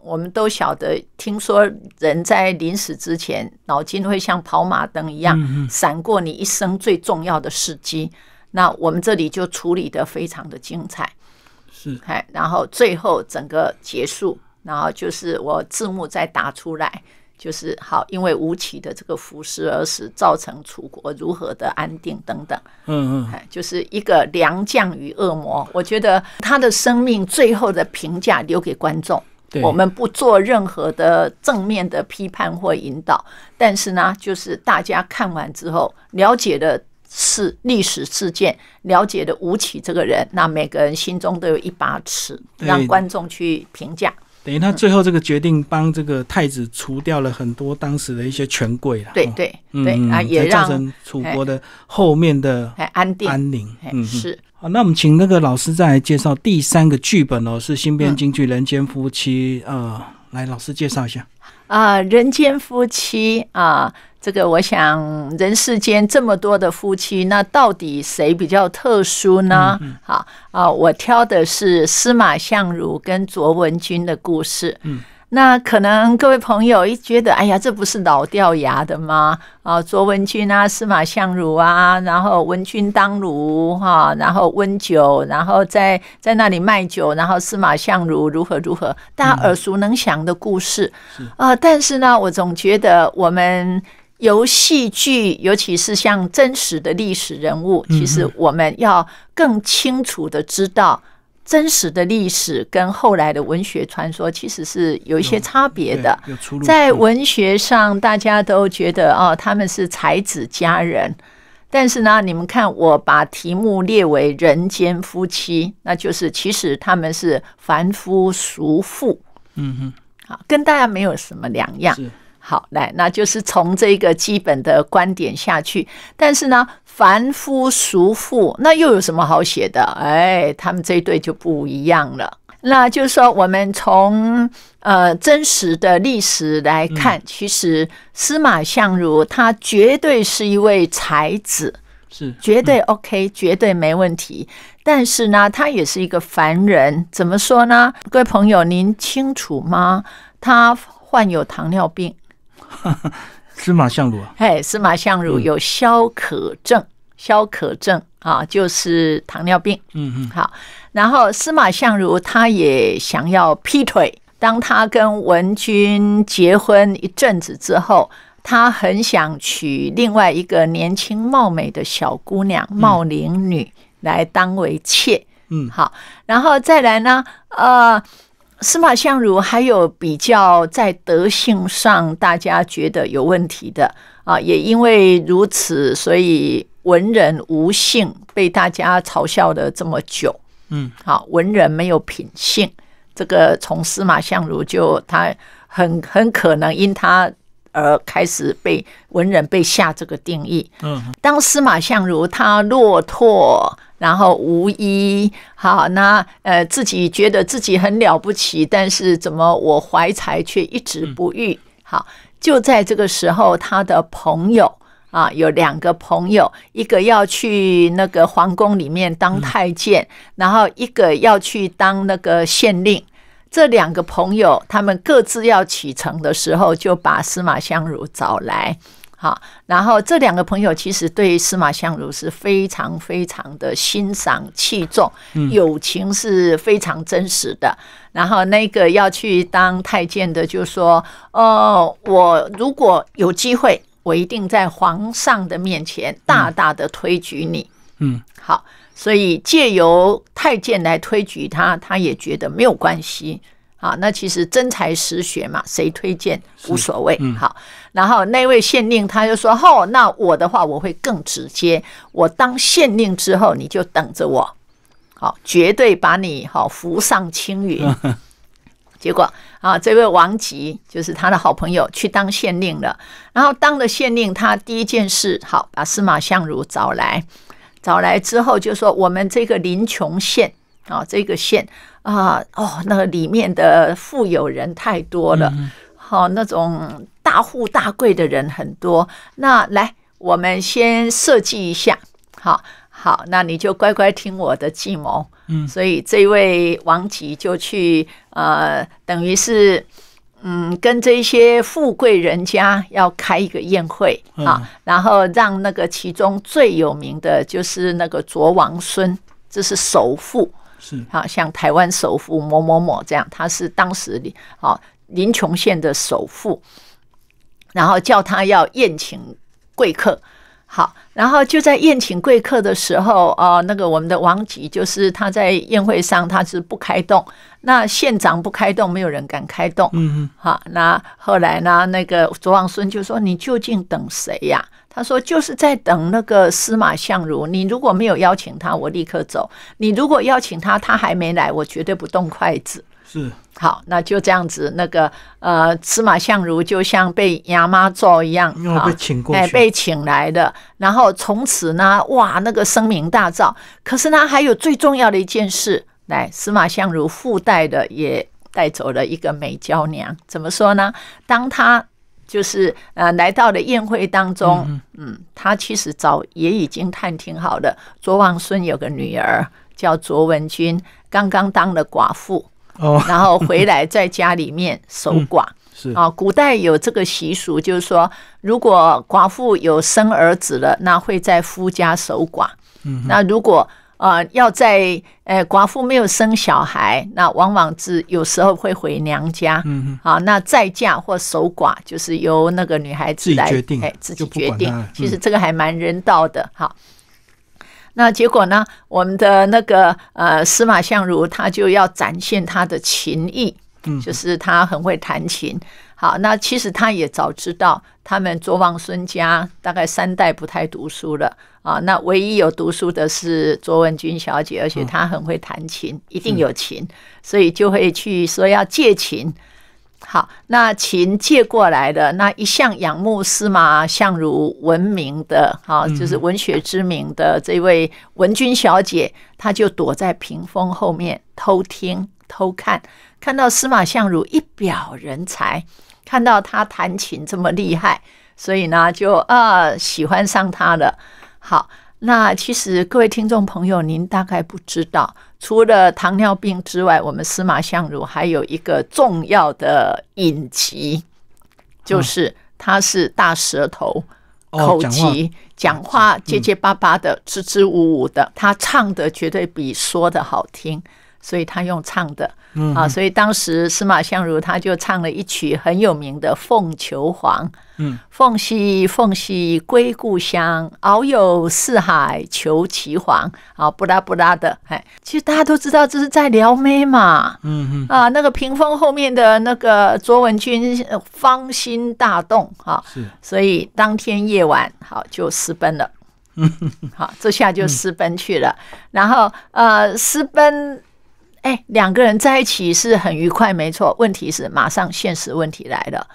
我们都晓得，听说人在临死之前，脑筋会像跑马灯一样闪过你一生最重要的事迹。那我们这里就处理的非常的精彩，是，哎，然后最后整个结束，然后就是我字幕再打出来，就是好，因为吴起的这个服尸而死，造成楚国如何的安定等等，嗯嗯，哎，就是一个良将与恶魔，我觉得他的生命最后的评价留给观众。我们不做任何的正面的批判或引导，但是呢，就是大家看完之后了解的是历史事件，了解的吴起这个人，那每个人心中都有一把尺，让观众去评价。等于他最后这个决定帮这个太子除掉了很多当时的一些权贵了，对对对啊，也造成楚国的后面的安定安宁。嗯，是。好，那我们请那个老师再来介绍第三个剧本哦，是新编京剧《人间夫妻》，呃，来老师介绍一下。啊，人间夫妻啊，这个我想，人世间这么多的夫妻，那到底谁比较特殊呢？好啊，我挑的是司马相如跟卓文君的故事。嗯。那可能各位朋友一觉得，哎呀，这不是老掉牙的吗？啊，卓文君啊，司马相如啊，然后文君当如哈，然后温酒，然后在在那里卖酒，然后司马相如如何如何，大家耳熟能详的故事啊。但是呢，我总觉得我们由戏剧，尤其是像真实的历史人物，其实我们要更清楚的知道。真实的历史跟后来的文学传说其实是有一些差别的。在文学上，大家都觉得哦，他们是才子佳人，但是呢，你们看，我把题目列为“人间夫妻”，那就是其实他们是凡夫俗妇。嗯哼，啊，跟大家没有什么两样。好，来，那就是从这个基本的观点下去，但是呢。凡夫俗妇，那又有什么好写的？哎，他们这一对就不一样了。那就是说，我们从呃真实的历史来看，其实司马相如他绝对是一位才子，是绝对 OK，绝对没问题。但是呢，他也是一个凡人。怎么说呢？各位朋友，您清楚吗？他患有糖尿病。司马相如啊，哎，司马相如有消渴症，消渴症啊，就是糖尿病。嗯嗯，好。然后司马相如他也想要劈腿，当他跟文君结婚一阵子之后，他很想娶另外一个年轻貌美的小姑娘，茂陵女来当为妾。嗯，好。然后再来呢，呃。司马相如还有比较在德性上，大家觉得有问题的啊，也因为如此，所以文人无性被大家嘲笑了这么久。嗯，好，文人没有品性，这个从司马相如就他很很可能因他而开始被文人被下这个定义。嗯，当司马相如他落拓。然后无依，好，那呃自己觉得自己很了不起，但是怎么我怀才却一直不遇？好，就在这个时候，他的朋友啊，有两个朋友，一个要去那个皇宫里面当太监，然后一个要去当那个县令。这两个朋友他们各自要启程的时候，就把司马相如找来。好，然后这两个朋友其实对司马相如是非常非常的欣赏器重，友情是非常真实的。然后那个要去当太监的就说：“哦，我如果有机会，我一定在皇上的面前大大的推举你。”嗯，好，所以借由太监来推举他，他也觉得没有关系。啊，那其实真才实学嘛，谁推荐无所谓。好，然后那位县令他就说：“哦，那我的话我会更直接。我当县令之后，你就等着我，好，绝对把你好扶上青云。”结果啊，这位王吉就是他的好朋友，去当县令了。然后当了县令，他第一件事，好，把司马相如找来，找来之后就说：“我们这个临邛县啊，这个县。”啊哦，那里面的富有人太多了，好那种大富大贵的人很多。那来，我们先设计一下，好，好，那你就乖乖听我的计谋。嗯，所以这位王吉就去，呃，等于是，嗯，跟这些富贵人家要开一个宴会啊，然后让那个其中最有名的就是那个卓王孙，这是首富。是，好，像台湾首富某某某这样，他是当时的，好林琼县的首富，然后叫他要宴请贵客，好，然后就在宴请贵客的时候，哦，那个我们的王吉，就是他在宴会上他是不开动，那县长不开动，没有人敢开动，嗯嗯，好，那后来呢，那个左王孙就说，你究竟等谁呀？他说：“就是在等那个司马相如。你如果没有邀请他，我立刻走。你如果邀请他，他还没来，我绝对不动筷子。是好，那就这样子。那个呃，司马相如就像被牙妈揍一样，被请过去，被请来的。然后从此呢，哇，那个声名大噪。可是呢，还有最重要的一件事，来，司马相如附带的也带走了一个美娇娘。怎么说呢？当他。”就是呃来到了宴会当中，嗯，他其实早也已经探听好了，卓王孙有个女儿叫卓文君，刚刚当了寡妇，哦，然后回来在家里面守寡，是啊，古代有这个习俗，就是说如果寡妇有生儿子了，那会在夫家守寡，嗯，那如果。啊，要在呃，寡妇没有生小孩，那往往是有时候会回娘家。嗯，啊，那再嫁或守寡，就是由那个女孩子来决定，哎，自己决定。其实这个还蛮人道的哈。那结果呢？我们的那个呃，司马相如他就要展现他的琴艺，嗯，就是他很会弹琴。好，那其实他也早知道，他们卓望孙家大概三代不太读书了啊。那唯一有读书的是卓文君小姐，而且她很会弹琴，一定有琴，所以就会去说要借琴。好，那琴借过来的，那一向仰慕司马相如闻名的啊，就是文学之名的这位文君小姐，她就躲在屏风后面偷听偷看，看到司马相如一表人才。看到他弹琴这么厉害，所以呢，就啊喜欢上他了。好，那其实各位听众朋友，您大概不知道，除了糖尿病之外，我们司马相如还有一个重要的隐疾，就是他是大舌头，口疾，讲话结结巴巴的，支支吾吾的。他唱的绝对比说的好听。所以他用唱的，啊，所以当时司马相如他就唱了一曲很有名的《凤求凰》。嗯，凤兮凤兮归故乡，遨游四海求其凰。啊，不拉不拉的，哎，其实大家都知道这是在撩妹嘛。嗯嗯啊，那个屏风后面的那个卓文君芳心大动啊。是。所以当天夜晚，好就私奔了。嗯哼。好，这下就私奔去了。然后呃，私奔。哎，两个人在一起是很愉快，没错。问题是马上现实问题来了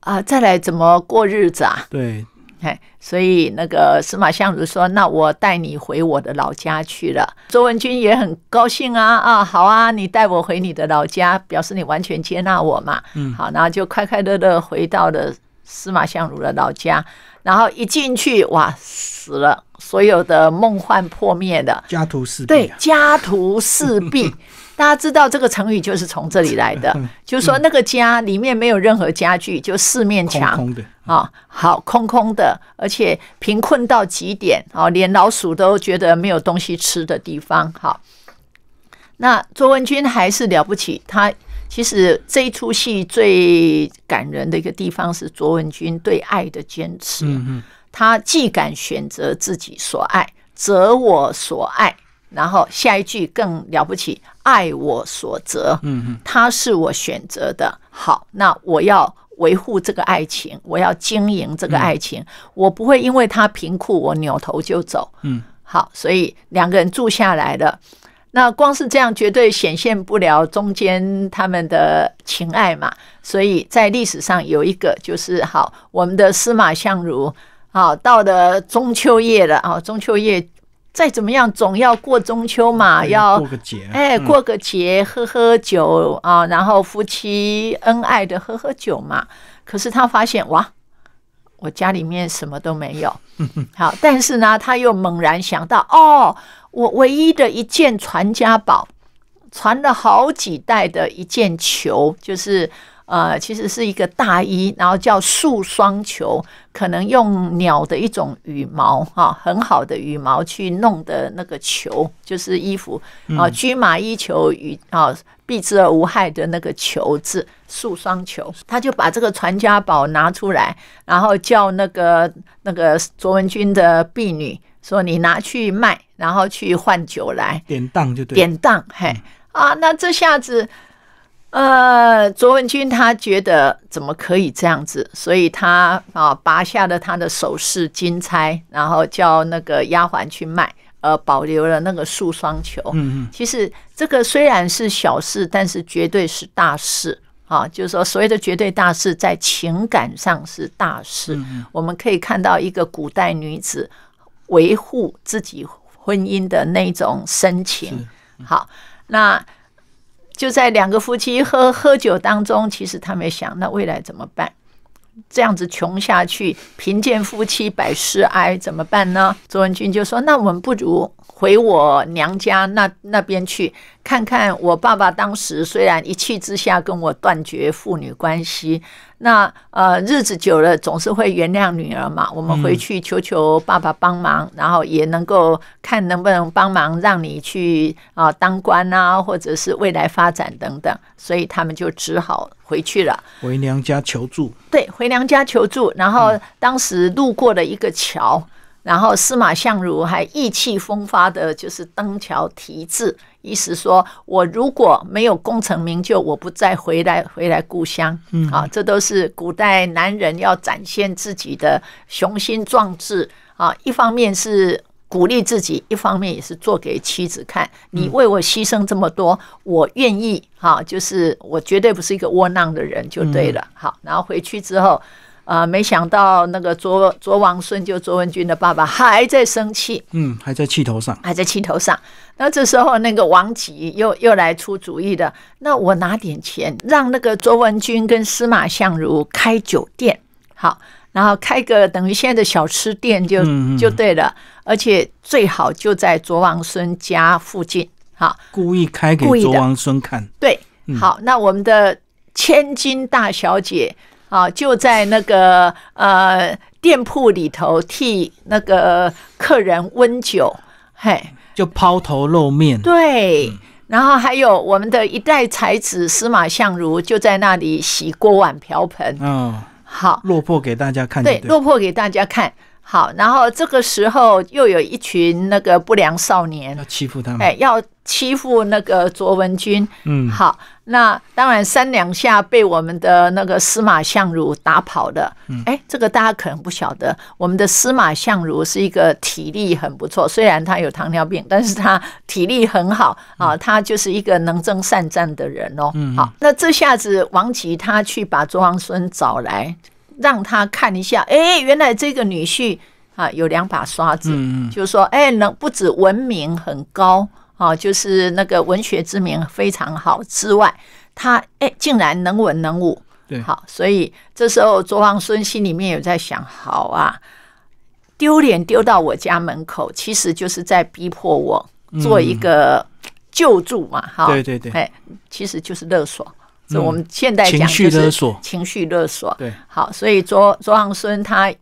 啊！再来怎么过日子啊？对，哎，所以那个司马相如说：“那我带你回我的老家去了。”周文君也很高兴啊啊，好啊，你带我回你的老家，表示你完全接纳我嘛。嗯，好，然后就快快乐乐回到了司马相如的老家。然后一进去，哇，死了，所有的梦幻破灭的，家徒四壁、对，家徒四壁。大家知道这个成语就是从这里来的，就是说那个家里面没有任何家具，就四面墙啊，好空空的，而且贫困到极点啊，连老鼠都觉得没有东西吃的地方。好，那卓文君还是了不起。他其实这一出戏最感人的一个地方是卓文君对爱的坚持。他既敢选择自己所爱，择我所爱，然后下一句更了不起。爱我所择，嗯嗯，他是我选择的。好，那我要维护这个爱情，我要经营这个爱情，我不会因为他贫苦我扭头就走，嗯。好，所以两个人住下来了。那光是这样绝对显现不了中间他们的情爱嘛。所以在历史上有一个就是好，我们的司马相如，好，到了中秋夜了啊，中秋夜。再怎么样，总要过中秋嘛，要哎过个节，喝喝酒啊，然后夫妻恩爱的喝喝酒嘛。可是他发现哇，我家里面什么都没有。好，但是呢，他又猛然想到，哦，我唯一的一件传家宝，传了好几代的一件球，就是。呃，其实是一个大衣，然后叫素双球，可能用鸟的一种羽毛啊，很好的羽毛去弄的那个球，就是衣服啊。居马衣球与啊，避之而无害的那个球字，素双球，他就把这个传家宝拿出来，然后叫那个那个卓文君的婢女说：“你拿去卖，然后去换酒来。”典当就对，典当嘿啊，那这下子。呃，卓文君她觉得怎么可以这样子，所以她啊拔下了她的首饰金钗，然后叫那个丫鬟去卖，呃，保留了那个素双球。嗯嗯，其实这个虽然是小事，但是绝对是大事啊。就是说，所谓的绝对大事，在情感上是大事。我们可以看到一个古代女子维护自己婚姻的那种深情。好，那。就在两个夫妻喝喝酒当中，其实他没想那未来怎么办？这样子穷下去，贫贱夫妻百事哀，怎么办呢？卓文君就说：“那我们不如回我娘家那那边去。”看看我爸爸当时虽然一气之下跟我断绝父女关系，那呃日子久了总是会原谅女儿嘛。我们回去求求爸爸帮忙，然后也能够看能不能帮忙让你去啊当官啊，或者是未来发展等等。所以他们就只好回去了，回娘家求助。对，回娘家求助。然后当时路过了一个桥。然后司马相如还意气风发的，就是登桥题字，意思说我如果没有功成名就，我不再回来，回来故乡。嗯，啊，这都是古代男人要展现自己的雄心壮志啊。一方面是鼓励自己，一方面也是做给妻子看。你为我牺牲这么多，我愿意，哈，就是我绝对不是一个窝囊的人，就对了。好，然后回去之后。啊，没想到那个卓卓王孙，就卓文君的爸爸，还在生气。嗯，还在气头上，还在气头上。那这时候，那个王吉又又来出主意的。那我拿点钱，让那个卓文君跟司马相如开酒店，好，然后开个等于现在的小吃店，就就对了。而且最好就在卓王孙家附近，好，故意开给卓王孙看。对，好，那我们的千金大小姐。啊，就在那个呃店铺里头替那个客人温酒，嘿，就抛头露面。对，然后还有我们的一代才子司马相如就在那里洗锅碗瓢盆。嗯，好，落魄给大家看。对，落魄给大家看。好，然后这个时候又有一群那个不良少年要欺负他们，哎，要欺负那个卓文君，嗯，好，那当然三两下被我们的那个司马相如打跑的，嗯，哎，这个大家可能不晓得，我们的司马相如是一个体力很不错，虽然他有糖尿病，但是他体力很好啊，他就是一个能征善战的人哦，好，那这下子王琦他去把卓王孙找来。让他看一下，哎，原来这个女婿啊有两把刷子，就是说，哎，能不止文明很高啊，就是那个文学之名非常好之外，他哎竟然能文能武，对，好，所以这时候卓王孙心里面有在想，好啊，丢脸丢到我家门口，其实就是在逼迫我做一个救助嘛，哈，对对对，哎，其实就是勒索。我们现在讲就是情绪勒索，对，好，所以卓卓王孙他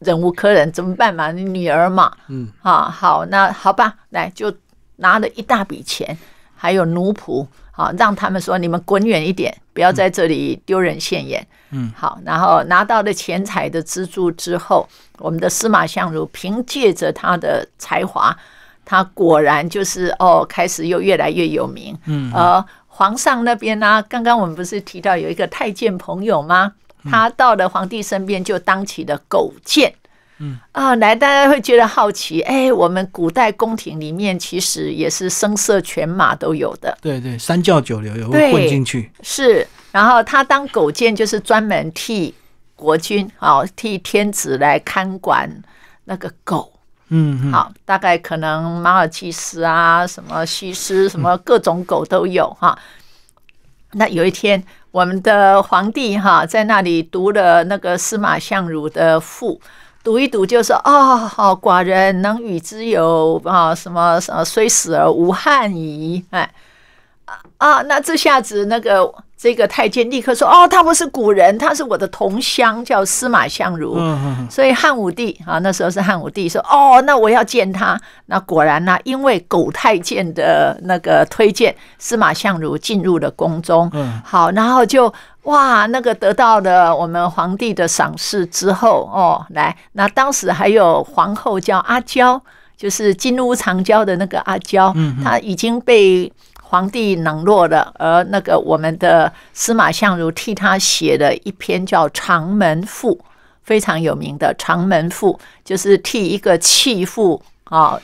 忍无可忍，怎么办嘛？你女儿嘛，嗯啊，好，那好吧，来就拿了一大笔钱，还有奴仆啊，让他们说你们滚远一点，不要在这里丢人现眼，嗯，好，然后拿到了钱财的资助之后，我们的司马相如凭借着他的才华，他果然就是哦，开始又越来越有名，嗯，而。皇上那边呢？刚刚我们不是提到有一个太监朋友吗？他到了皇帝身边就当起了狗监。嗯啊，来，大家会觉得好奇。哎，我们古代宫廷里面其实也是声色犬马都有的。对对，三教九流也会混进去。是，然后他当狗监就是专门替国君啊，替天子来看管那个狗。嗯，好，大概可能马尔济斯啊，什么西施，什么各种狗都有哈。那有一天，我们的皇帝哈，在那里读了那个司马相如的赋，读一读就说：“哦，好，寡人能与之有啊，什么呃，虽死而无憾矣。”哎，啊啊，那这下子那个。这个太监立刻说：“哦，他不是古人，他是我的同乡，叫司马相如。所以汉武帝啊，那时候是汉武帝说：‘哦，那我要见他。’那果然呢，因为狗太监的那个推荐，司马相如进入了宫中。好，然后就哇，那个得到了我们皇帝的赏识之后，哦，来，那当时还有皇后叫阿娇，就是金屋藏娇的那个阿娇，她已经被。”皇帝冷落了，而那个我们的司马相如替他写了一篇叫《长门赋》，非常有名的《长门赋》，就是替一个弃妇啊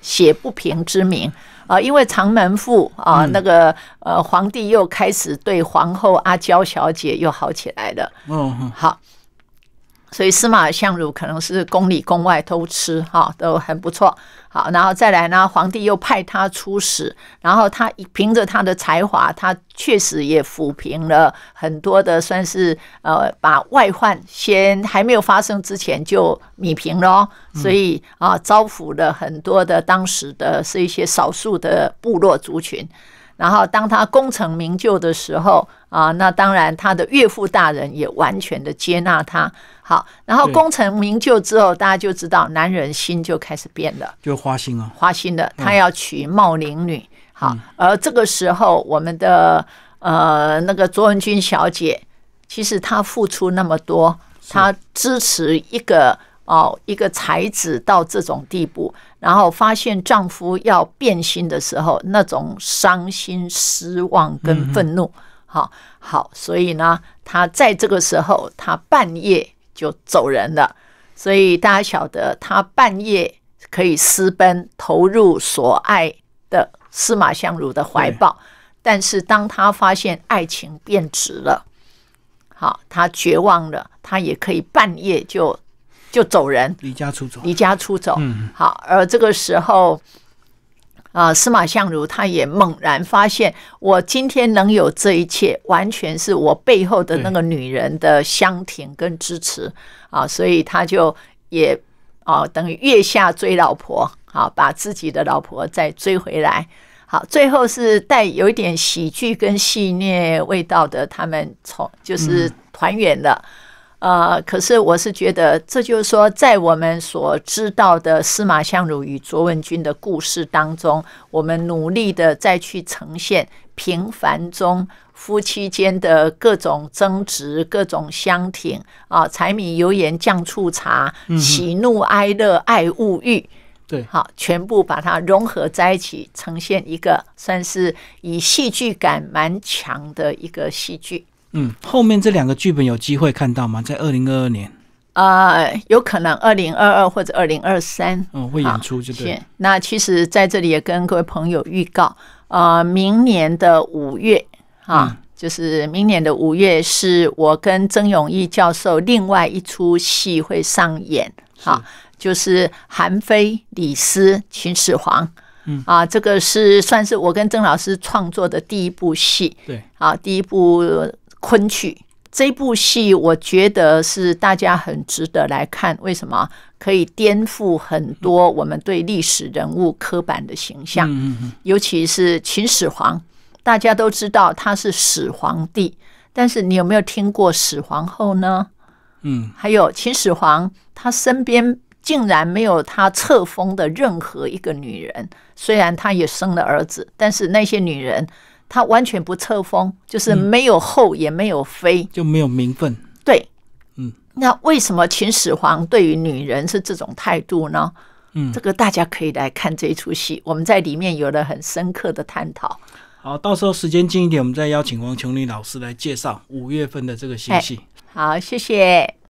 写不平之名啊。因为《长门赋》啊，那个呃皇帝又开始对皇后阿娇小姐又好起来了。嗯，好。所以司马相如可能是宫里宫外偷吃哈，都很不错。好，然后再来呢，皇帝又派他出使，然后他凭着他的才华，他确实也抚平了很多的，算是呃把外患先还没有发生之前就米平了。所以啊，招抚了很多的当时的是一些少数的部落族群。然后当他功成名就的时候。啊，那当然，他的岳父大人也完全的接纳他。好，然后功成名就之后，大家就知道男人心就开始变了，就花心啊，花心的，他要娶茂林女。好，而这个时候，我们的呃那个卓文君小姐，其实她付出那么多，她支持一个哦一个才子到这种地步，然后发现丈夫要变心的时候，那种伤心、失望跟愤怒。好好，所以呢，他在这个时候，他半夜就走人了。所以大家晓得，他半夜可以私奔，投入所爱的司马相如的怀抱。但是当他发现爱情变质了，好，他绝望了，他也可以半夜就就走人，离家出走，离家出走。嗯，好，而这个时候。啊，司马相如他也猛然发现，我今天能有这一切，完全是我背后的那个女人的香甜跟支持啊，所以他就也哦，等于月下追老婆啊，把自己的老婆再追回来，好，最后是带有一点喜剧跟戏谑味道的，他们从就是团圆了。呃，可是我是觉得，这就是说，在我们所知道的司马相如与卓文君的故事当中，我们努力的再去呈现平凡中夫妻间的各种争执、各种相挺啊，柴米油盐酱醋茶，喜怒哀乐爱物欲，对，好，全部把它融合在一起，呈现一个算是以戏剧感蛮强的一个戏剧。嗯，后面这两个剧本有机会看到吗？在二零二二年啊，有可能二零二二或者二零二三，嗯，会演出就对。那其实，在这里也跟各位朋友预告，呃，明年的五月啊，就是明年的五月是我跟曾永义教授另外一出戏会上演啊，就是韩非、李斯、秦始皇，嗯啊，这个是算是我跟曾老师创作的第一部戏，对啊，第一部。昆曲这部戏，我觉得是大家很值得来看。为什么？可以颠覆很多我们对历史人物刻板的形象。嗯尤其是秦始皇，大家都知道他是始皇帝，但是你有没有听过始皇后呢？嗯。还有秦始皇，他身边竟然没有他册封的任何一个女人。虽然他也生了儿子，但是那些女人。他完全不册封，就是没有后，也没有妃，就没有名分。对，嗯，那为什么秦始皇对于女人是这种态度呢？嗯，这个大家可以来看这出戏，我们在里面有了很深刻的探讨。好，到时候时间近一点，我们再邀请王琼林老师来介绍五月份的这个新戏。好，谢谢。